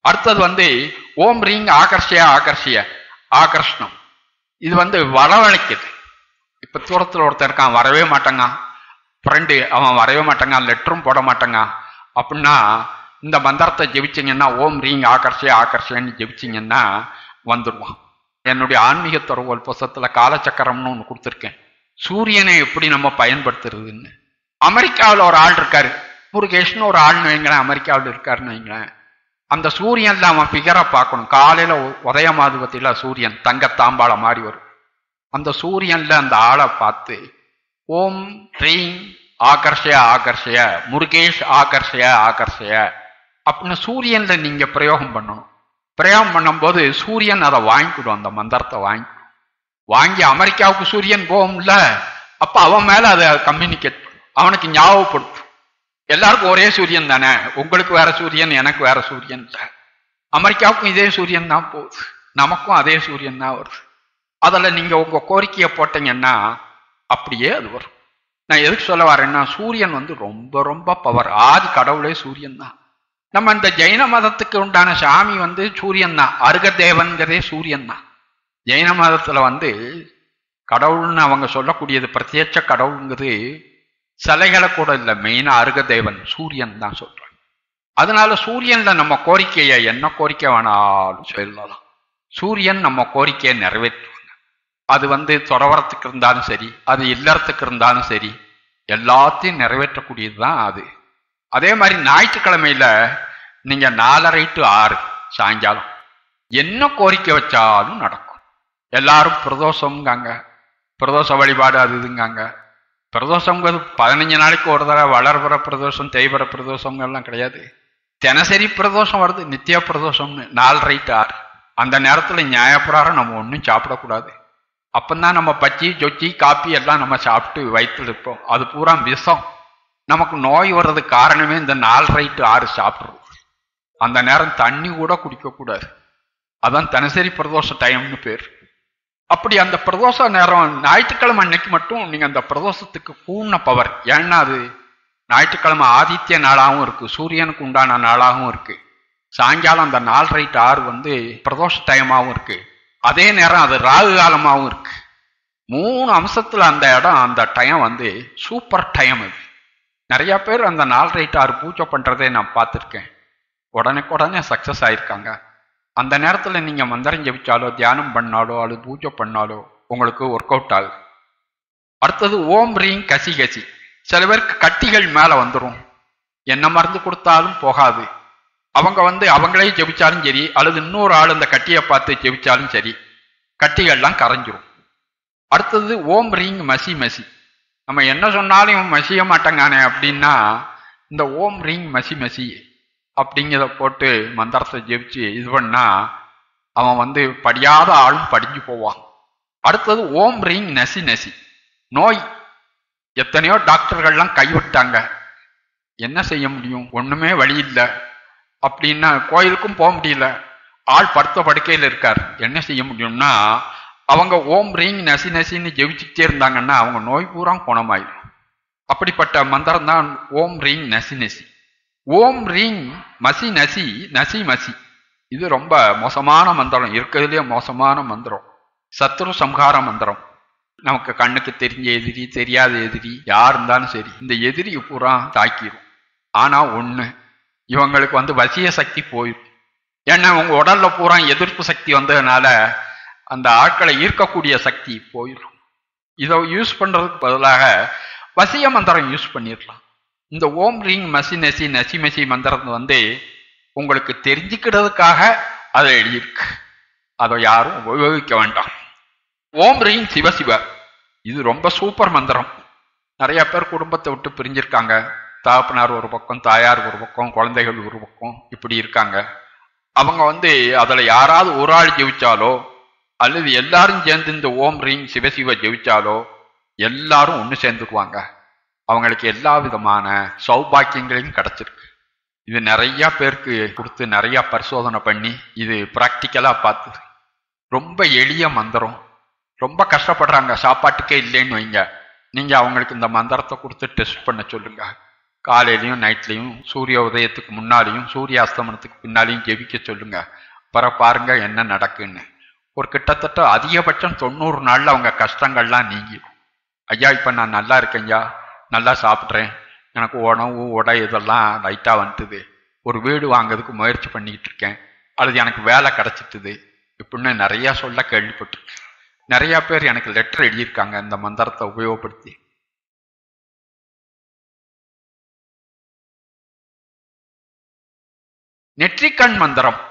அடுத்தது வந்து ஓம் ரீங் ஆகர்ஷியா ஆகர்ஷிய ஆகர்ஷணம் இது வந்து வரவழைக்குது இப்போ தூரத்தில் ஒருத்தர் இருக்கான் வரவே மாட்டேங்க ஃப்ரெண்டு அவன் வரவே மாட்டேங்க லெட்டரும் போட மாட்டேங்க அப்படின்னா இந்த மந்திரத்தை ஜெபிச்சிங்கன்னா ஓம் ரீங் ஆகர்ஷே ஆகர்ஷேன்னு ஜெபிச்சிங்கன்னா வந்துடுவான் என்னுடைய ஆன்மீக துறவல் புஸ்தத்தில் காலச்சக்கரம்னு ஒன்று கொடுத்துருக்கேன் சூரியனை எப்படி நம்ம பயன்படுத்துறதுன்னு அமெரிக்காவில் ஒரு ஆள் இருக்காரு முருகேஷ்னு ஒரு ஆள்னு வைங்களேன் அமெரிக்காவில் இருக்காருன்னு வைங்களேன் அந்த சூரியன் அவன் ஃபிகரை பார்க்கணும் காலையில் உதயமாதிபத்தியில் சூரியன் தங்கத்தாம்பாள மாறி வரும் அந்த சூரியனில் அந்த ஆளை பார்த்து ஓம் ட்ரீங் ஆகர்ஷய ஆகர்ஷய முருகேஷ் ஆகர்ஷய ஆகர்ஷயா அப்படின்னு சூரியனில் நீங்கள் பிரயோகம் பண்ணணும் பிரயோகம் பண்ணும்போது சூரியன் அதை வாங்கிக்கிடும் அந்த மந்திரத்தை வாங்கி வாங்கி அமெரிக்காவுக்கு சூரியன் போகும்ல அப்போ அவன் மேலே அதை கம்யூனிகேட் அவனுக்கு ஞாபகப்படுத்தும் எல்லாருக்கும் ஒரே சூரியன் தானே உங்களுக்கு வேற சூரியன் எனக்கு வேற சூரியன் இல்லை அமெரிக்காவுக்கும் இதே சூரியன் தான் போகுது நமக்கும் அதே சூரியன் தான் வருது அதில் நீங்கள் உங்கள் கோரிக்கையை போட்டீங்கன்னா அப்படியே அது வரும் நான் எதுக்கு சொல்ல வரேன்னா சூரியன் வந்து ரொம்ப ரொம்ப பவர் ஆதி கடவுளே சூரியன் தான் நம்ம இந்த ஜெயின மதத்துக்கு உண்டான சாமி வந்து சூரியன் தான் அருகதேவன்கிறதே சூரியன் தான் ஜெயின மதத்தில் வந்து கடவுள்னு அவங்க சொல்லக்கூடியது பிரத்யட்ச கடவுளுங்கிறது சிலைகளை கூட இல்லை மெயினாக அருகதேவன் சூரியன் தான் சொல்கிறாங்க அதனால சூரியனில் நம்ம கோரிக்கையை என்ன கோரிக்கை வேணாலும் சொல்லலாம் சூரியன் நம்ம கோரிக்கையை நிறைவேற்றுவாங்க அது வந்து துறவரத்துக்கு இருந்தாலும் சரி அது இல்லறத்துக்கு இருந்தாலும் சரி எல்லாத்தையும் நிறைவேற்றக்கூடியது தான் அது அதே மாதிரி ஞாயிற்றுக்கிழமையில நீங்க நாலரை டு ஆறு சாயங்காலம் என்ன கோரிக்கை வச்சாலும் நடக்கும் எல்லாரும் பிரதோஷங்காங்க பிரதோஷ வழிபாடு அது இதுங்காங்க பிரதோஷங்கிறது பதினஞ்சு நாளைக்கு ஒரு தடவை வளர்புற பிரதோஷம் தேய்பர பிரதோஷங்கள்லாம் கிடையாது தினசரி பிரதோஷம் வருது நித்திய பிரதோஷம்னு நாலு ரைட் ஆறு அந்த நேரத்தில் நியாயப்பிராரம் நம்ம ஒன்றும் சாப்பிடக்கூடாது அப்பந்தான் நம்ம பச்சி ஜொச்சி காப்பி எல்லாம் நம்ம சாப்பிட்டு வயிற்றுல இருப்போம் அது பூரா விஷம் நமக்கு நோய் வர்றதுக்கு காரணமே இந்த நாலு ரைட்டு ஆறு சாப்பிட்றோம் அந்த நேரம் தண்ணி கூட குடிக்கக்கூடாது அதான் தனசரி பிரதோஷ டைம்னு பேர் அப்படி அந்த பிரதோஷ நேரம் ஞாயிற்றுக்கிழமை அன்னைக்கு மட்டும் நீங்கள் அந்த பிரதோஷத்துக்கு கூண்ண பவர் ஏன்னா அது ஞாயிற்றுக்கிழமை ஆதித்ய நாளாகவும் இருக்குது சூரியனுக்கு உண்டான நாளாகவும் இருக்குது சாயங்காலம் அந்த நாலு ரைட் ஆறு வந்து பிரதோஷ டைமாகவும் இருக்குது அதே நேரம் அது ராகு காலமாகவும் இருக்குது மூணு அம்சத்தில் அந்த இடம் அந்த டைம் வந்து சூப்பர் டைம் அது நிறையா பேர் அந்த நாள் ரைட் ஆறு பூஜை பண்ணுறதை நான் பார்த்துருக்கேன் உடனே உடனே சக்ஸஸ் ஆயிருக்காங்க அந்த நேரத்தில் நீங்கள் மந்திரம் ஜெபிச்சாலோ தியானம் பண்ணாலோ அல்லது பூஜை பண்ணாலோ உங்களுக்கு ஒர்க் அவுட் ஆகுது அடுத்தது ஓம் ரீங் கசி கசி சில பேருக்கு கட்டிகள் மேலே வந்துடும் என்ன மருந்து கொடுத்தாலும் போகாது அவங்க வந்து அவங்களே ஜெபிச்சாலும் சரி அல்லது இன்னொரு ஆள் அந்த கட்டியை பார்த்து ஜெபிச்சாலும் சரி கட்டிகள்லாம் கரைஞ்சிரும் அடுத்தது ஓம் ரீங் மசி மசி நம்ம என்ன சொன்னாலும் இவன் மசிய மாட்டேங்கானே அப்படின்னா இந்த ஓம் ரிங் மசி மசி அப்படிங்கிறத போட்டு மந்திரத்தை ஜெபிச்சு இது பண்ணா அவன் வந்து படியாத ஆளும் படிஞ்சு போவான் அடுத்தது ஓம் ரிங் நசி நசி நோய் எத்தனையோ டாக்டர்கள்லாம் கைவிட்டாங்க என்ன செய்ய முடியும் ஒன்றுமே வழி இல்லை அப்படின்னா கோயிலுக்கும் போக முடியல ஆள் படுத்த படுக்கையில் இருக்கார் என்ன செய்ய முடியும்னா அவங்க ஓம் ரீங் நசி நசின்னு ஜெபிச்சுக்கிட்டே இருந்தாங்கன்னா அவங்க நோய் பூரா குணமாயிடும் அப்படிப்பட்ட மந்திரம் தான் ஓம் ரீங் நசி நசி ஓம் ரீங் மசி நசி நசி மசி இது ரொம்ப மோசமான மந்திரம் இருக்கிறதுலேயே மோசமான மந்திரம் சத்ரு சம்ஹார மந்திரம் நமக்கு கண்ணுக்கு தெரிஞ்ச எதிரி தெரியாத எதிரி யார் இருந்தாலும் சரி இந்த எதிரி பூரா தாக்கிடும் ஆனால் ஒன்று இவங்களுக்கு வந்து வசிய சக்தி போயிடும் ஏன்னா அவங்க உடலில் பூரா எதிர்ப்பு சக்தி வந்ததுனால அந்த ஆட்களை ஈர்க்கக்கூடிய சக்தி போயிடும் இதை யூஸ் பண்ணுறதுக்கு பதிலாக வசிய மந்திரம் யூஸ் பண்ணிடலாம் இந்த ஓம் ரிங் மசி நசி நசி மசி மந்திரம் வந்து உங்களுக்கு தெரிஞ்சுக்கிறதுக்காக அதை எழுதியிருக்கு அதை யாரும் உபயோகிக்க வேண்டாம் ஓம் சிவ சிவசிவ இது ரொம்ப சூப்பர் மந்திரம் நிறைய பேர் குடும்பத்தை விட்டு பிரிஞ்சிருக்காங்க தாப்பனார் ஒரு பக்கம் தாயார் ஒரு பக்கம் குழந்தைகள் ஒரு பக்கம் இப்படி இருக்காங்க அவங்க வந்து அதில் யாராவது ஒரு ஆள் ஜெயிச்சாலோ அல்லது எல்லாரும் சேர்ந்து இந்த ஓம் ரீம் சிவசிவ ஜெயிச்சாலோ எல்லாரும் ஒன்று சேர்ந்துக்குவாங்க அவங்களுக்கு எல்லா விதமான சௌபாக்கியங்களையும் கிடச்சிருக்கு இது நிறையா பேருக்கு கொடுத்து நிறையா பரிசோதனை பண்ணி இது ப்ராக்டிக்கலாக பார்த்து ரொம்ப எளிய மந்திரம் ரொம்ப கஷ்டப்படுறாங்க சாப்பாட்டுக்கே இல்லைன்னு வைங்க நீங்கள் அவங்களுக்கு இந்த மந்திரத்தை கொடுத்து டெஸ்ட் பண்ண சொல்லுங்கள் காலையிலையும் நைட்லேயும் சூரிய உதயத்துக்கு முன்னாலேயும் சூரிய அஸ்தமனத்துக்கு பின்னாலேயும் ஜெபிக்க சொல்லுங்கள் பிற பாருங்கள் என்ன நடக்குன்னு ஒரு கிட்டத்தட்ட அதிகபட்சம் தொண்ணூறு நாளில் அவங்க கஷ்டங்கள்லாம் நீங்கி ஐயா இப்போ நான் நல்லா இருக்கேன்யா நல்லா சாப்பிட்றேன் எனக்கு உணவு உடை இதெல்லாம் லைட்டாக வந்துட்டுது ஒரு வீடு வாங்கிறதுக்கு முயற்சி பண்ணிக்கிட்டு இருக்கேன் அல்லது எனக்கு வேலை கிடச்சிட்டுது இப்படின்னு நிறையா சொல்ல கேள்விப்பட்டிருக்கேன் நிறையா பேர் எனக்கு லெட்டர் எழுதியிருக்காங்க இந்த மந்திரத்தை உபயோகப்படுத்தி நெற்றிக்கண் மந்திரம்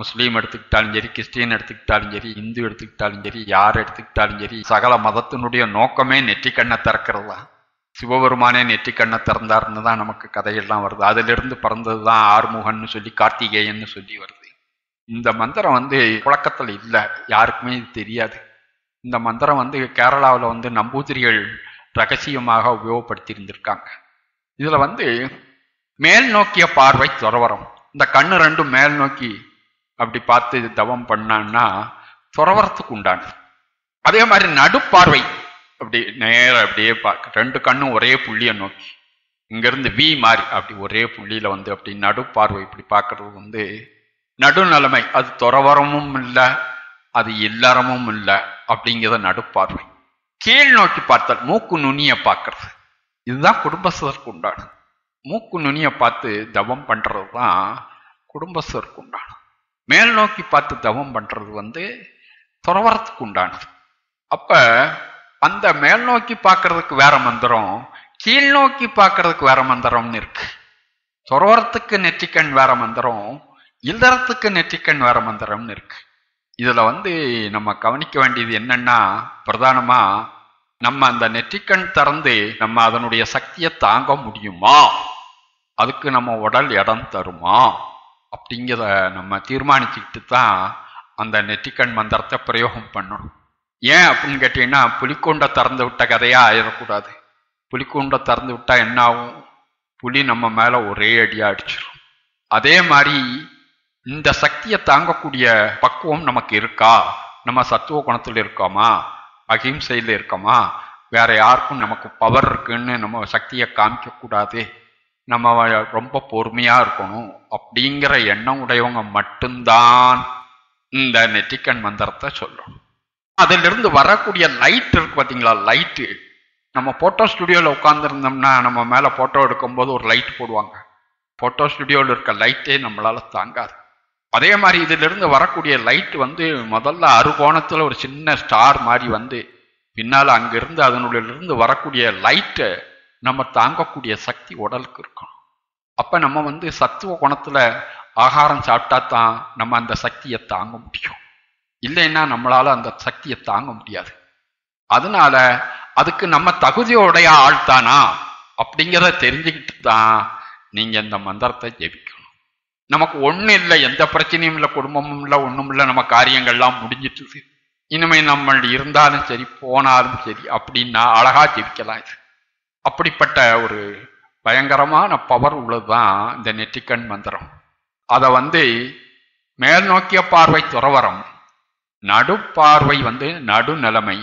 முஸ்லீம் எடுத்துக்கிட்டாலும் சரி கிறிஸ்டியன் எடுத்துக்கிட்டாலும் சரி இந்து எடுத்துக்கிட்டாலும் சரி யார் எடுத்துக்கிட்டாலும் சரி சகல மதத்தினுடைய நோக்கமே நெற்றிக்கண்ணை திறக்கிறது தான் சிவபெருமானே நெற்றிக்கண்ணை திறந்தாருன்னு தான் நமக்கு கதையெல்லாம் வருது அதிலிருந்து பிறந்தது தான் ஆறுமுகன்னு சொல்லி கார்த்திகேயன்னு சொல்லி வருது இந்த மந்திரம் வந்து புழக்கத்தில் இல்லை யாருக்குமே இது தெரியாது இந்த மந்திரம் வந்து கேரளாவில் வந்து நம்பூதிரிகள் ரகசியமாக உபயோகப்படுத்தி இருந்திருக்காங்க இதில் வந்து மேல் நோக்கிய பார்வை துறவரம் இந்த கண்ணு ரெண்டும் மேல் நோக்கி அப்படி பார்த்து தவம் பண்ணான்னா துறவரத்துக்கு உண்டானது அதே மாதிரி நடுப்பார்வை அப்படி நேரம் அப்படியே பார்க்க ரெண்டு கண்ணும் ஒரே புள்ளியை நோக்கி இங்கேருந்து வி மாறி அப்படி ஒரே புள்ளியில் வந்து அப்படி நடுப்பார்வை இப்படி பார்க்கறது வந்து நடுநிலைமை அது துறவரமும் இல்லை அது இல்லறமும் இல்லை அப்படிங்கிறத நடுப்பார்வை கீழ் நோக்கி பார்த்தால் மூக்கு நுனியை பார்க்கறது இதுதான் குடும்பஸ்தருக்கு உண்டானது மூக்கு நுனியை பார்த்து தவம் பண்ணுறது தான் குடும்பஸ்தருக்கு உண்டானது மேல் நோக்கி பார்த்து தவம் பண்ணுறது வந்து துறவரத்துக்கு உண்டானது அப்போ அந்த மேல் நோக்கி பார்க்கறதுக்கு வேற மந்திரம் கீழ் நோக்கி பார்க்கறதுக்கு வேற மந்திரம்னு இருக்கு துறவரத்துக்கு நெற்றிக்கண் வேற மந்திரம் இல்லறத்துக்கு நெற்றிக்கண் வேற மந்திரம்னு இருக்கு இதில் வந்து நம்ம கவனிக்க வேண்டியது என்னன்னா பிரதானமாக நம்ம அந்த நெற்றிக்கண் திறந்து நம்ம அதனுடைய சக்தியை தாங்க முடியுமா அதுக்கு நம்ம உடல் இடம் தருமா அப்படிங்கிறத நம்ம தீர்மானிச்சுக்கிட்டு தான் அந்த நெத்திக்கண் மந்திரத்தை பிரயோகம் பண்ணணும் ஏன் அப்படின்னு கேட்டிங்கன்னா புலிக்கூண்டை திறந்து விட்ட கதையாக ஆயிடக்கூடாது புலிக்கூண்டை திறந்து விட்டால் என்ன ஆகும் புலி நம்ம மேலே ஒரே அடியாக அடிச்சிடும் அதே மாதிரி இந்த சக்தியை தாங்கக்கூடிய பக்குவம் நமக்கு இருக்கா நம்ம சத்துவ குணத்தில் இருக்கோமா அகிம்சையில் இருக்கோமா வேற யாருக்கும் நமக்கு பவர் இருக்குன்னு நம்ம சக்தியை காமிக்கக்கூடாது நம்ம ரொம்ப பொறுமையாக இருக்கணும் அப்படிங்கிற எண்ணம் உடையவங்க மட்டும்தான் இந்த நெற்றிக்கண் மந்திரத்தை சொல்லணும் அதிலிருந்து வரக்கூடிய லைட் இருக்கு பார்த்தீங்களா லைட்டு நம்ம ஃபோட்டோ ஸ்டுடியோவில் உட்காந்துருந்தோம்னா நம்ம மேலே ஃபோட்டோ எடுக்கும்போது ஒரு லைட் போடுவாங்க ஃபோட்டோ ஸ்டுடியோவில் இருக்க லைட்டே நம்மளால் தாங்காது அதே மாதிரி இதிலிருந்து வரக்கூடிய லைட் வந்து முதல்ல அறுகோணத்தில் ஒரு சின்ன ஸ்டார் மாதிரி வந்து பின்னால் அங்கிருந்து அதனுடைய வரக்கூடிய லைட்டை நம்ம தாங்கக்கூடிய சக்தி உடலுக்கு இருக்கும் அப்போ நம்ம வந்து சத்துவ குணத்துல ஆகாரம் சாப்பிட்டா தான் நம்ம அந்த சக்தியை தாங்க முடியும் இல்லைன்னா நம்மளால் அந்த சக்தியை தாங்க முடியாது அதனால அதுக்கு நம்ம தகுதியோடைய ஆள் தானா அப்படிங்கிறத தெரிஞ்சுக்கிட்டு தான் நீங்கள் இந்த மந்திரத்தை ஜெபிக்கணும் நமக்கு ஒன்றும் இல்லை எந்த பிரச்சனையும் இல்லை குடும்பமும் இல்லை ஒன்றும் இல்லை நம்ம காரியங்கள்லாம் முடிஞ்சிட்டுது இனிமேல் நம்ம இருந்தாலும் சரி போனாலும் சரி அப்படின்னா அழகா ஜெபிக்கலாம் இது அப்படிப்பட்ட ஒரு பயங்கரமான பவர் உள்ளதுதான் இந்த நெற்றிக்கண் மந்திரம் அதை வந்து மேல் நோக்கிய பார்வை துறவரம் நடுப்பார்வை வந்து நடுநிலைமை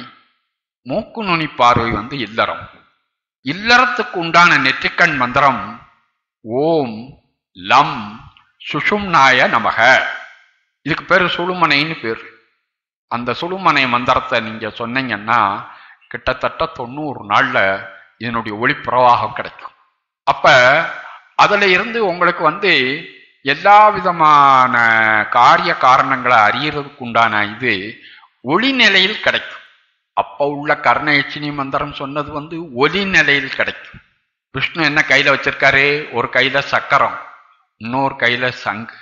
மூக்கு நுனி பார்வை வந்து இல்லறம் இல்லறத்துக்கு உண்டான நெற்றிக்கண் மந்திரம் ஓம் லம் நாய நமக இதுக்கு பேர் சுழுமனைன்னு பேர் அந்த சுழுமனை மந்திரத்தை நீங்கள் சொன்னீங்கன்னா கிட்டத்தட்ட தொண்ணூறு நாளில் இதனுடைய ஒளி பிரவாகம் கிடைக்கும் அப்ப அதுல இருந்து உங்களுக்கு வந்து எல்லா விதமான காரிய காரணங்களை அறியறதுக்கு உண்டான இது ஒளி நிலையில் கிடைக்கும் அப்போ உள்ள கர்ணயட்சினி மந்திரம் சொன்னது வந்து ஒலி நிலையில் கிடைக்கும் விஷ்ணு என்ன கையில் வச்சிருக்காரு ஒரு கையில் சக்கரம் இன்னொரு கையில் சங்கு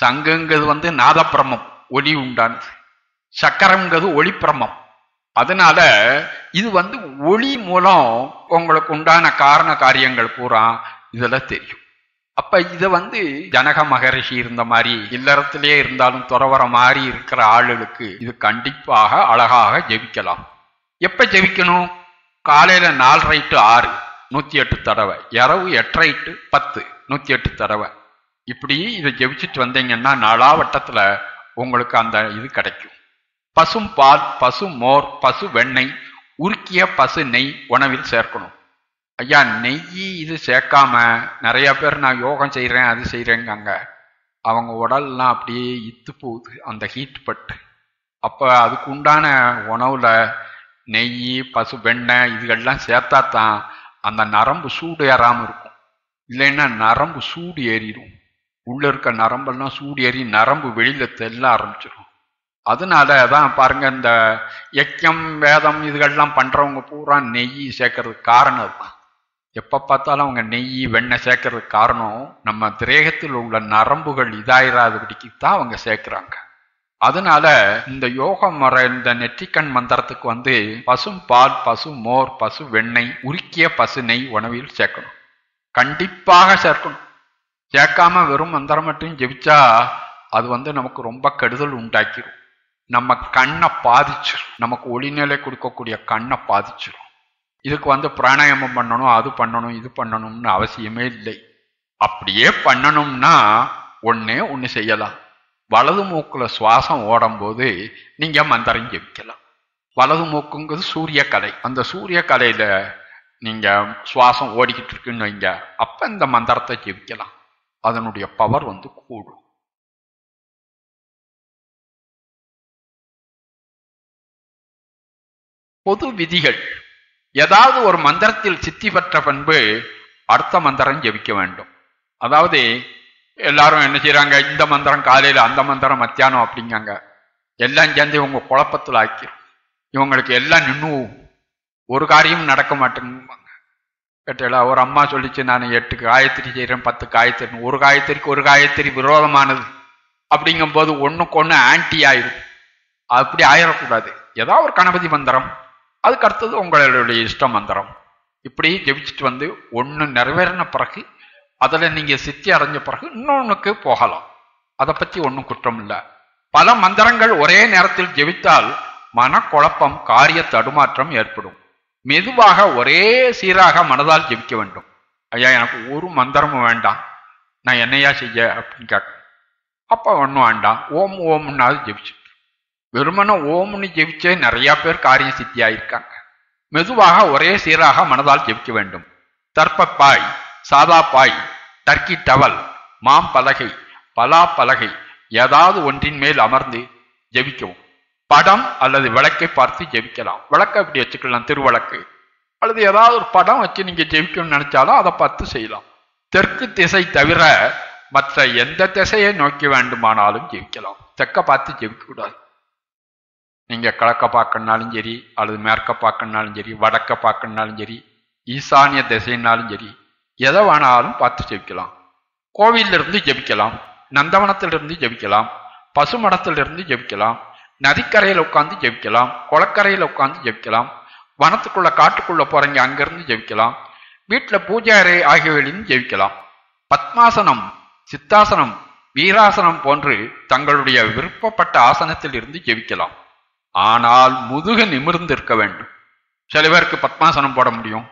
சங்குங்கிறது வந்து நாதப்பிரமம் ஒலி உண்டானது சக்கரங்கிறது ஒளிப்பிரமம் அதனால இது வந்து ஒளி மூலம் உங்களுக்கு உண்டான காரண காரியங்கள் பூரா இதெல்லாம் தெரியும் அப்ப இத வந்து ஜனக மகரிஷி இருந்த மாதிரி இல்லறத்திலே இருந்தாலும் துறவர மாதிரி இருக்கிற ஆளுகளுக்கு இது கண்டிப்பாக அழகாக ஜெபிக்கலாம் எப்ப ஜெபிக்கணும் காலையில நாலரை டு ஆறு நூத்தி எட்டு தடவை இரவு எட்டரை டு பத்து நூத்தி எட்டு தடவை இப்படி இதை ஜெபிச்சுட்டு வந்தீங்கன்னா நாலா வட்டத்துல உங்களுக்கு அந்த இது கிடைக்கும் பசும் பால் பசு மோர் பசு வெண்ணெய் உருக்கிய பசு நெய் உணவில் சேர்க்கணும் ஐயா நெய் இது சேர்க்காம நிறைய பேர் நான் யோகம் செய்கிறேன் அது செய்கிறேங்காங்க அவங்க உடல்லாம் அப்படியே இத்து போகுது அந்த ஹீட் பட்டு அப்போ அதுக்கு உண்டான உணவில் நெய் பசு வெண்ணெய் இதுகள்லாம் சேர்த்தா தான் அந்த நரம்பு சூடு ஏறாமல் இருக்கும் இல்லைன்னா நரம்பு சூடு ஏறிடும் உள்ளே இருக்க நரம்பெல்லாம் சூடு ஏறி நரம்பு வெளியில் தெல்ல ஆரம்பிச்சிடும் அதனால தான் பாருங்க இந்த யக்கியம் வேதம் இதுகள்லாம் பண்றவங்க பூரா நெய் சேர்க்கறதுக்கு காரணம் அதுதான் எப்போ பார்த்தாலும் அவங்க நெய் வெண்ணெய் சேர்க்கறதுக்கு காரணம் நம்ம திரேகத்தில் உள்ள நரம்புகள் இதாயிராதபடிக்கு தான் அவங்க சேர்க்குறாங்க அதனால இந்த யோக முறை இந்த நெற்றிக்கண் மந்திரத்துக்கு வந்து பசும் பால் பசு மோர் பசு வெண்ணெய் உருக்கிய பசு நெய் உணவில் சேர்க்கணும் கண்டிப்பாக சேர்க்கணும் சேர்க்காம வெறும் மந்திரம் மட்டும் ஜெபிச்சா அது வந்து நமக்கு ரொம்ப கெடுதல் உண்டாக்கிடும் நம்ம கண்ணை பாதிச்சிடும் நமக்கு ஒளிநிலை கொடுக்கக்கூடிய கண்ணை பாதிச்சிடும் இதுக்கு வந்து பிராணாயாமம் பண்ணணும் அது பண்ணணும் இது பண்ணணும்னு அவசியமே இல்லை அப்படியே பண்ணணும்னா ஒன்று ஒன்று செய்யலாம் வலது மூக்கில் சுவாசம் ஓடும்போது நீங்கள் மந்திரம் ஜெபிக்கலாம் வலது மூக்குங்கிறது சூரிய கலை அந்த சூரிய கலையில் நீங்கள் சுவாசம் ஓடிக்கிட்டு இருக்குன்னு வைங்க அப்போ இந்த மந்திரத்தை ஜெபிக்கலாம் அதனுடைய பவர் வந்து கூடும் பொது விதிகள் ஏதாவது ஒரு மந்திரத்தில் சித்தி பெற்ற பண்பு அடுத்த மந்திரம் ஜெபிக்க வேண்டும் அதாவது எல்லாரும் என்ன செய்யறாங்க இந்த மந்திரம் காலையில் அந்த மந்திரம் மத்தியானம் அப்படிங்காங்க எல்லாம் சேர்ந்து இவங்க குழப்பத்தில் ஆக்கிரும் இவங்களுக்கு எல்லாம் நின்று ஒரு காரியமும் நடக்க மாட்டேங்குவாங்க கேட்டா ஒரு அம்மா சொல்லிச்சு நான் எட்டு காயத்திரி செய்கிறேன் பத்து காயத்திரி ஒரு காயத்திரிக்கு ஒரு காயத்திரி விரோதமானது அப்படிங்கும்போது ஒன்றுக்கு ஒன்று ஆன்டி ஆயிடும் அப்படி ஆயிடக்கூடாது ஏதாவது ஒரு கணபதி மந்திரம் அதுக்கு அடுத்தது உங்களுடைய இஷ்ட மந்திரம் இப்படி ஜெபிச்சுட்டு வந்து ஒன்று நிறைவேறின பிறகு அதில் நீங்கள் சித்தி அடைஞ்ச பிறகு இன்னொன்றுக்கு போகலாம் அதை பற்றி ஒன்றும் குற்றம் இல்லை பல மந்திரங்கள் ஒரே நேரத்தில் ஜெபித்தால் மனக்குழப்பம் காரிய தடுமாற்றம் ஏற்படும் மெதுவாக ஒரே சீராக மனதால் ஜெபிக்க வேண்டும் ஐயா எனக்கு ஒரு மந்திரமும் வேண்டாம் நான் என்னையா செய்ய அப்படின்னு கேட்க அப்போ ஒன்றும் வேண்டாம் ஓம் ஓம்னாவது ஜெபிச்சு வெறுமன ஓம்னு ஜெபிச்சே நிறைய பேர் காரிய சித்தியாயிருக்காங்க மெதுவாக ஒரே சீராக மனதால் ஜெபிக்க வேண்டும் தர்ப்பப்பாய் சாதாப்பாய் டர்க்கி டவல் மாம் பலகை பலா பலகை ஏதாவது ஒன்றின் மேல் அமர்ந்து ஜெபிக்கவும் படம் அல்லது விளக்கை பார்த்து ஜெபிக்கலாம் விளக்க இப்படி வச்சுக்கலாம் திருவிளக்கு அல்லது ஏதாவது ஒரு படம் வச்சு நீங்கள் ஜெபிக்கணும்னு நினச்சாலும் அதை பார்த்து செய்யலாம் தெற்கு திசை தவிர மற்ற எந்த திசையை நோக்கி வேண்டுமானாலும் ஜெபிக்கலாம் தெற்க பார்த்து ஜெபிக்கக்கூடாது நீங்கள் கிழக்க பார்க்கணுனாலும் சரி அல்லது மேற்க பார்க்கணுனாலும் சரி வடக்க பார்க்கணுனாலும் சரி ஈசானிய திசைனாலும் சரி எதை வேணாலும் பார்த்து ஜெபிக்கலாம் கோவிலிருந்து ஜெபிக்கலாம் நந்தவனத்திலிருந்து ஜெபிக்கலாம் பசுமடத்திலிருந்து ஜெபிக்கலாம் நதிக்கரையில் உட்காந்து ஜெபிக்கலாம் குளக்கரையில் உட்காந்து ஜெபிக்கலாம் வனத்துக்குள்ள காட்டுக்குள்ள போறீங்க அங்கிருந்து ஜெபிக்கலாம் வீட்டில் பூஜை அறை ஆகியவையிலிருந்து ஜெபிக்கலாம் பத்மாசனம் சித்தாசனம் வீராசனம் போன்று தங்களுடைய விருப்பப்பட்ட ஆசனத்தில் இருந்து ஜெபிக்கலாம் ஆனால் முதுக நிமிர்ந்திருக்க வேண்டும் சில பேருக்கு பத்மாசனம் போட முடியும்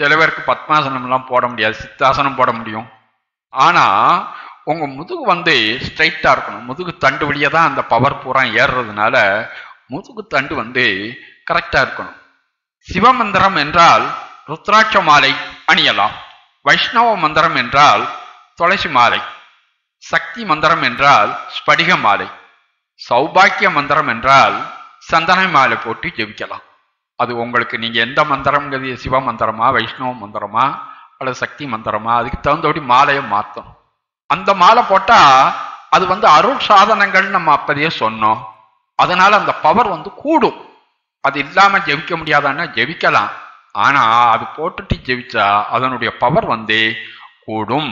சில பேருக்கு பத்மாசனம்லாம் போட முடியாது சித்தாசனம் போட முடியும் ஆனால் உங்கள் முதுகு வந்து ஸ்ட்ரைட்டாக இருக்கணும் முதுகு தண்டு வழியாக தான் அந்த பவர் பூரா ஏறுறதுனால முதுகு தண்டு வந்து கரெக்டாக இருக்கணும் சிவமந்திரம் என்றால் ருத்ராட்ச மாலை அணியலாம் வைஷ்ணவ மந்திரம் என்றால் துளசி மாலை சக்தி மந்திரம் என்றால் ஸ்படிக மாலை சௌபாக்கிய மந்திரம் என்றால் மாலை போட்டு ஜெபிக்கலாம் அது உங்களுக்கு நீங்கள் எந்த மந்திரம்ங்கிறது சிவ மந்திரமா வைஷ்ணவ மந்திரமா அல்லது சக்தி மந்திரமா அதுக்கு தகுந்தபடி மாலையை மாற்றும் அந்த மாலை போட்டால் அது வந்து அருள் சாதனங்கள் நம்ம அப்பதையே சொன்னோம் அதனால அந்த பவர் வந்து கூடும் அது இல்லாமல் ஜெபிக்க முடியாதான்னா ஜெபிக்கலாம் ஆனால் அது போட்டுட்டு ஜெபிச்சா அதனுடைய பவர் வந்து கூடும்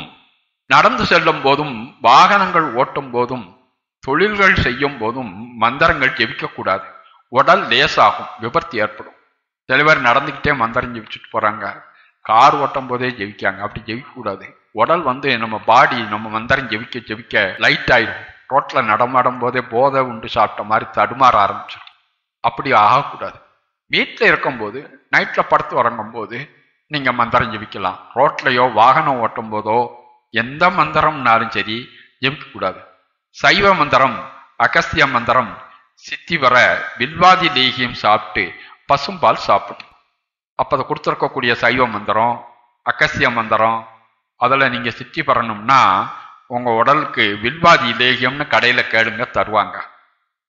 நடந்து செல்லும் போதும் வாகனங்கள் ஓட்டும் போதும் தொழில்கள் செய்யும் போதும் மந்திரங்கள் ஜெபிக்கக்கூடாது உடல் லேசாகும் விபத்து ஏற்படும் சில பேர் நடந்துக்கிட்டே மந்திரம் ஜெயிச்சுட்டு போகிறாங்க கார் ஓட்டும் போதே ஜெயிக்காங்க அப்படி ஜெயிக்கக்கூடாது உடல் வந்து நம்ம பாடி நம்ம மந்திரம் ஜெயிக்க ஜெயிக்க லைட் ஆயிடும் ரோட்டில் நடமாடும் போதே போதை உண்டு சாப்பிட்ட மாதிரி தடுமாற ஆரம்பிச்சிடும் அப்படி ஆகக்கூடாது வீட்டில் இருக்கும்போது நைட்டில் படுத்து உறங்கும் போது நீங்கள் மந்திரம் ஜெபிக்கலாம் ரோட்லையோ வாகனம் ஓட்டும் போதோ எந்த மந்திரம்னாலும் சரி ஜெபிக்கக்கூடாது சைவ மந்திரம் அகஸ்திய மந்திரம் சித்தி வர வில்வாதி லேகியம் சாப்பிட்டு பசும்பால் சாப்பிடும் அப்போ அதை கொடுத்துருக்கக்கூடிய சைவ மந்திரம் அகசிய மந்திரம் அதில் நீங்கள் சித்தி பெறணும்னா உங்கள் உடலுக்கு வில்வாதி லேகியம்னு கடையில் கேளுங்க தருவாங்க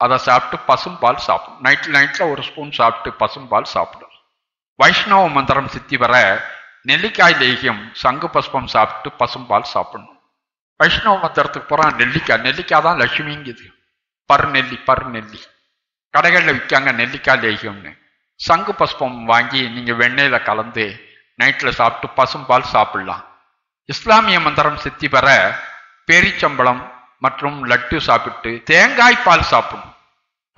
அதை சாப்பிட்டு பசும்பால் சாப்பிடும் நைட்டில் நைட்டில் ஒரு ஸ்பூன் சாப்பிட்டு பசும்பால் சாப்பிடும் வைஷ்ணவ மந்திரம் சித்தி வர நெல்லிக்காய் லேகியம் சங்கு புஷ்பம் சாப்பிட்டு பசும்பால் சாப்பிடணும் வைஷ்ணவ மந்திரத்துக்கு போகிறான் நெல்லிக்காய் நெல்லிக்காய் தான் லட்சுமிங்குது நெல்லி பரு நெல்லி கடைகளில் விற்காங்க நெல்லிக்காய் லேகியம்னு சங்கு பஸ்பம் வாங்கி நீங்கள் வெண்ணெயில் கலந்து நைட்டில் சாப்பிட்டு பசும்பால் சாப்பிடலாம் இஸ்லாமிய மந்திரம் சித்தி பெற பேரிச்சம்பளம் மற்றும் லட்டு சாப்பிட்டு தேங்காய் பால் சாப்பிடணும்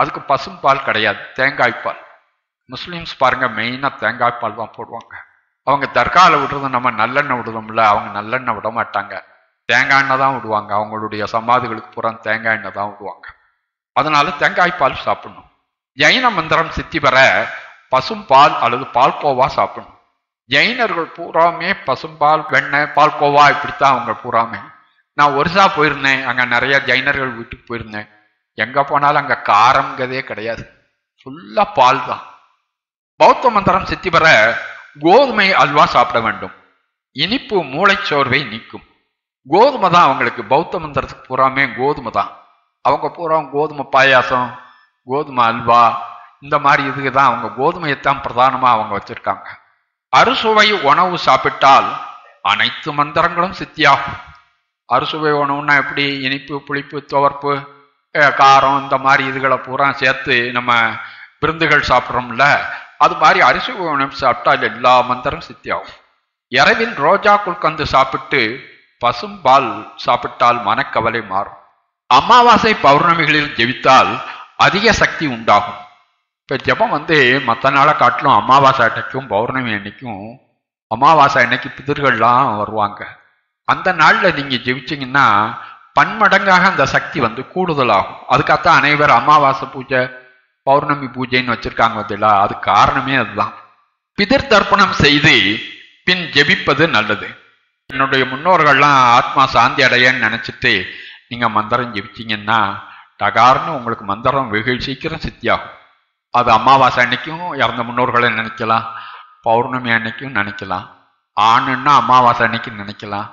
அதுக்கு பசும்பால் கிடையாது தேங்காய் பால் முஸ்லீம்ஸ் பாருங்கள் மெயினாக தேங்காய் பால் தான் போடுவாங்க அவங்க தர்காவில் விடுறது நம்ம நல்லெண்ணெய் விடுறோம்ல அவங்க நல்லெண்ணெய் விட மாட்டாங்க தேங்காய் எண்ணெய் தான் விடுவாங்க அவங்களுடைய சமாதிகளுக்கு புறம் தேங்காய் எண்ணெய் தான் விடுவாங்க அதனால தேங்காய் பால் சாப்பிடணும் ஜைன மந்திரம் சித்தி பெற பசும் பால் அல்லது பால்கோவா சாப்பிடணும் ஜெயினர்கள் பூராமே பசும்பால் வெண்ணெய் பால்கோவா இப்படித்தான் அவங்க பூராமே நான் ஒருசா போயிருந்தேன் அங்கே நிறைய ஜைனர்கள் வீட்டுக்கு போயிருந்தேன் எங்கே போனாலும் அங்கே காரங்கிறதே கிடையாது ஃபுல்லாக பால் தான் பௌத்த மந்திரம் சித்தி பெற கோதுமை அல்வா சாப்பிட வேண்டும் இனிப்பு மூளைச்சோர்வை நீக்கும் கோதுமை தான் அவங்களுக்கு பௌத்த மந்திரத்துக்கு பூராமே கோதுமை தான் அவங்க பூரா கோதுமை பாயாசம் கோதுமை அல்வா இந்த மாதிரி இதுக்கு தான் அவங்க கோதுமையைத்தான் பிரதானமாக அவங்க வச்சுருக்காங்க அறுசுவை உணவு சாப்பிட்டால் அனைத்து மந்திரங்களும் சித்தியாகும் அறுசுவை உணவுன்னா எப்படி இனிப்பு புளிப்பு துவர்ப்பு காரம் இந்த மாதிரி இதுகளை பூரா சேர்த்து நம்ம விருந்துகள் சாப்பிட்றோம்ல அது மாதிரி அரிசுவை உணவு சாப்பிட்டால் எல்லா மந்திரம் சித்தியாகும் இரவில் ரோஜா குல்கந்து சாப்பிட்டு பசும்பால் சாப்பிட்டால் மனக்கவலை மாறும் அமாவாசை பௌர்ணமிகளில் ஜெபித்தால் அதிக சக்தி உண்டாகும் இப்போ ஜபம் வந்து மற்ற நாளை காட்டிலும் அமாவாசை அன்னைக்கும் பௌர்ணமி அன்னைக்கும் அமாவாசை அன்னைக்கு பிதர்கள்லாம் வருவாங்க அந்த நாளில் நீங்கள் ஜெபிச்சிங்கன்னா பன்மடங்காக அந்த சக்தி வந்து கூடுதலாகும் அதுக்காகத்தான் அனைவர் அமாவாசை பூஜை பௌர்ணமி பூஜைன்னு வச்சுருக்காங்க பார்த்தீங்களா அது காரணமே அதுதான் பிதிர் தர்ப்பணம் செய்து பின் ஜெபிப்பது நல்லது என்னுடைய முன்னோர்கள்லாம் ஆத்மா சாந்தி அடையன்னு நினச்சிட்டு நீங்கள் மந்திரம் ஜெபிச்சிங்கன்னா டகார்னு உங்களுக்கு மந்திரம் வெகு சீக்கிரம் சித்தியாகும் அது அமாவாசை அன்னைக்கும் இறந்த முன்னோர்களை நினைக்கலாம் பௌர்ணமி அன்னைக்கும் நினைக்கலாம் ஆணுன்னா அமாவாசை அன்னைக்கும் நினைக்கலாம்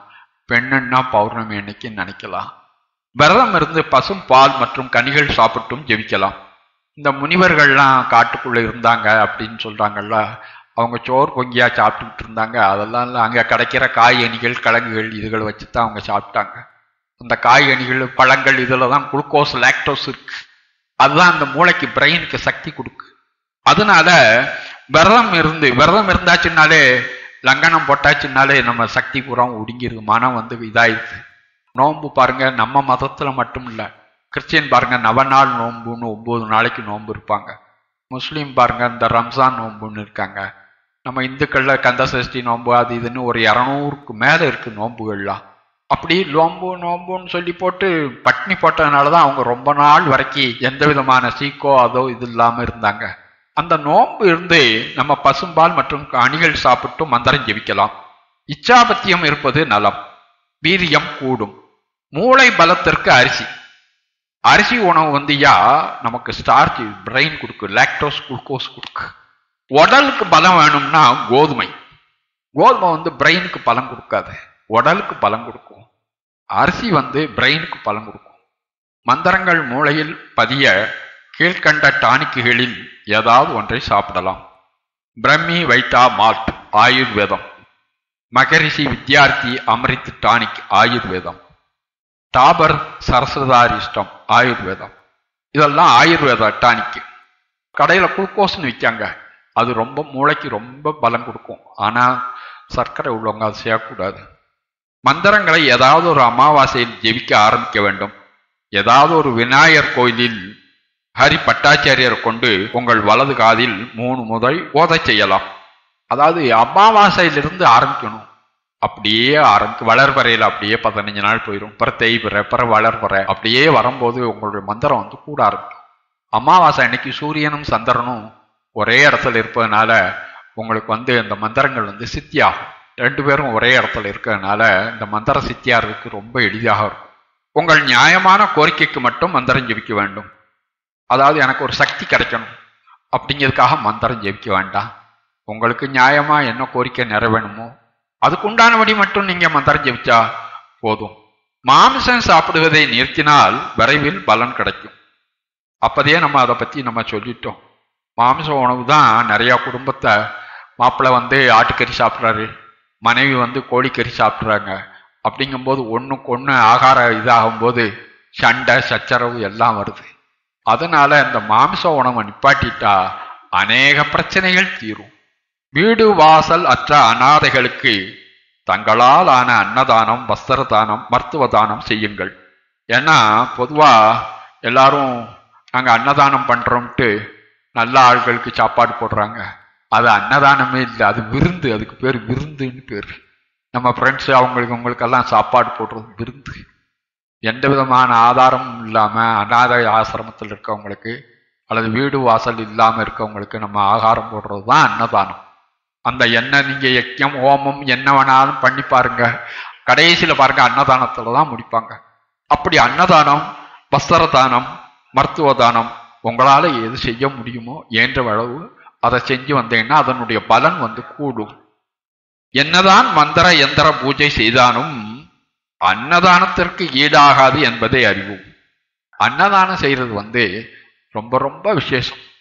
பெண்ணுன்னா பௌர்ணமி அன்னைக்கும் நினைக்கலாம் விரதம் இருந்து பசும் பால் மற்றும் கனிகள் சாப்பிட்டும் ஜெபிக்கலாம் இந்த முனிவர்கள்லாம் காட்டுக்குள்ளே இருந்தாங்க அப்படின்னு சொல்கிறாங்கல்ல அவங்க சோறு பொங்கியாக சாப்பிட்டுக்கிட்டு இருந்தாங்க அதெல்லாம் அங்கே கிடைக்கிற காய் அணிகள் கிழங்குகள் இதுகளை வச்சு தான் அவங்க சாப்பிட்டாங்க இந்த காய்கனிகள் பழங்கள் இதில் தான் குளுக்கோஸ் லாக்டோஸ் இருக்கு அதுதான் அந்த மூளைக்கு பிரெயினுக்கு சக்தி கொடுக்கு அதனால விரதம் இருந்து விரதம் இருந்தாச்சுன்னாலே லங்கனம் போட்டாச்சுன்னாலே நம்ம சக்தி பூரா ஒடுங்கிருது மனம் வந்து இதாயிருக்கு நோன்பு பாருங்க நம்ம மதத்துல மட்டும் இல்லை கிறிஸ்டியன் பாருங்க நவநாள் நோன்புன்னு ஒம்பது நாளைக்கு நோன்பு இருப்பாங்க முஸ்லீம் பாருங்க இந்த ரம்ஜான் நோன்புன்னு இருக்காங்க நம்ம இந்துக்களில் கந்தசஷ்டி நோன்பு அது இதுன்னு ஒரு இரநூறுக்கு மேலே இருக்கு நோன்புகள்லாம் அப்படி லோம்பு நோம்புன்னு சொல்லி போட்டு பட்னி போட்டதுனால தான் அவங்க ரொம்ப நாள் வரைக்கும் எந்த விதமான சீக்கோ அதோ இது இல்லாமல் இருந்தாங்க அந்த நோம்பு இருந்து நம்ம பசும்பால் மற்றும் கனிகள் சாப்பிட்டு மந்திரம் ஜெபிக்கலாம் இச்சாபத்தியம் இருப்பது நலம் வீரியம் கூடும் மூளை பலத்திற்கு அரிசி அரிசி உணவு வந்தியா நமக்கு ஸ்டார்ச் பிரெயின் கொடுக்கு லாக்டோஸ் குளுக்கோஸ் கொடுக்கு உடலுக்கு பலம் வேணும்னா கோதுமை கோதுமை வந்து பிரெயினுக்கு பலம் கொடுக்காது உடலுக்கு பலம் கொடுக்கும் அரிசி வந்து பிரெயினுக்கு பலம் கொடுக்கும் மந்திரங்கள் மூளையில் பதிய கீழ்கண்ட டானிக்குகளில் ஏதாவது ஒன்றை சாப்பிடலாம் பிரம்மி வைட்டா மால்ட் ஆயுர்வேதம் மகரிஷி வித்யார்த்தி அமிர்த் டானிக் ஆயுர்வேதம் தாபர் சரஸ்வதாரிஷ்டம் ஆயுர்வேதம் இதெல்லாம் ஆயுர்வேத டானிக்கு கடையில் குளுக்கோஸ்ன்னு விற்காங்க அது ரொம்ப மூளைக்கு ரொம்ப பலம் கொடுக்கும் ஆனால் சர்க்கரை உள்ளவங்க அது செய்யக்கூடாது மந்திரங்களை ஏதாவது ஒரு அமாவாசையில் ஜெபிக்க ஆரம்பிக்க வேண்டும் ஏதாவது ஒரு விநாயகர் கோயிலில் ஹரி பட்டாச்சாரியர் கொண்டு உங்கள் வலது காதில் மூணு முதல் ஓதை செய்யலாம் அதாவது அமாவாசையிலிருந்து ஆரம்பிக்கணும் அப்படியே ஆரம்பிக்கும் வளர்பறையில் அப்படியே பதினஞ்சு நாள் போயிடும் பிற தேய்பிற பிற வளர்வரை அப்படியே வரும்போது உங்களுடைய மந்திரம் வந்து கூட ஆரம்பிக்கும் அமாவாசை அன்னைக்கு சூரியனும் சந்திரனும் ஒரே இடத்துல இருப்பதனால உங்களுக்கு வந்து இந்த மந்திரங்கள் வந்து சித்தியாகும் ரெண்டு பேரும் ஒரே இடத்துல இருக்கிறதுனால இந்த மந்திர சித்தியாருக்கு ரொம்ப எளிதாக இருக்கும் உங்கள் நியாயமான கோரிக்கைக்கு மட்டும் மந்திரம் ஜெபிக்க வேண்டும் அதாவது எனக்கு ஒரு சக்தி கிடைக்கணும் அப்படிங்கிறதுக்காக மந்திரம் ஜெபிக்க வேண்டாம் உங்களுக்கு நியாயமாக என்ன கோரிக்கை நிறைவேணுமோ அதுக்குண்டானபடி மட்டும் நீங்கள் மந்திரம் ஜெபிச்சா போதும் மாமிசம் சாப்பிடுவதை நிறுத்தினால் விரைவில் பலன் கிடைக்கும் அப்போதையே நம்ம அதை பற்றி நம்ம சொல்லிட்டோம் மாமிச உணவு தான் நிறையா குடும்பத்தை மாப்பிள்ளை வந்து ஆட்டுக்கறி சாப்பிட்றாரு மனைவி வந்து கோழிக்கறி சாப்பிட்றாங்க அப்படிங்கும்போது ஒன்றுக்கு ஒன்று ஆகார இதாகும்போது சண்டை சச்சரவு எல்லாம் வருது அதனால இந்த மாமிச உணவை நிப்பாட்டிட்டா அநேக பிரச்சனைகள் தீரும் வீடு வாசல் அற்ற அனாதைகளுக்கு தங்களால் ஆன அன்னதானம் வஸ்திர தானம் மருத்துவ தானம் செய்யுங்கள் ஏன்னா பொதுவாக எல்லாரும் நாங்கள் அன்னதானம் பண்ணுறோம்ட்டு நல்ல ஆள்களுக்கு சாப்பாடு போடுறாங்க அது அன்னதானமே இல்லை அது விருந்து அதுக்கு பேர் விருந்துன்னு பேர் நம்ம ஃப்ரெண்ட்ஸு அவங்களுக்கு உங்களுக்கெல்லாம் சாப்பாடு போடுறது விருந்து எந்த விதமான ஆதாரமும் இல்லாமல் அநாதை ஆசிரமத்தில் இருக்கவங்களுக்கு அல்லது வீடு வாசல் இல்லாமல் இருக்கவங்களுக்கு நம்ம ஆகாரம் போடுறது தான் அன்னதானம் அந்த எண்ணெய் நீங்கள் யக்கியம் ஹோமம் என்ன வேணாலும் பண்ணி பாருங்க கடைசியில் பாருங்க அன்னதானத்தில் தான் முடிப்பாங்க அப்படி அன்னதானம் வஸ்திர தானம் மருத்துவ தானம் உங்களால் எது செய்ய முடியுமோ ஏன்ற அளவு அதை செஞ்சு வந்தேன்னா அதனுடைய பலன் வந்து கூடும் என்னதான் மந்திர எந்திர பூஜை செய்தாலும் அன்னதானத்திற்கு ஈடாகாது என்பதை அறிவோம் அன்னதானம் செய்கிறது வந்து ரொம்ப ரொம்ப விசேஷம்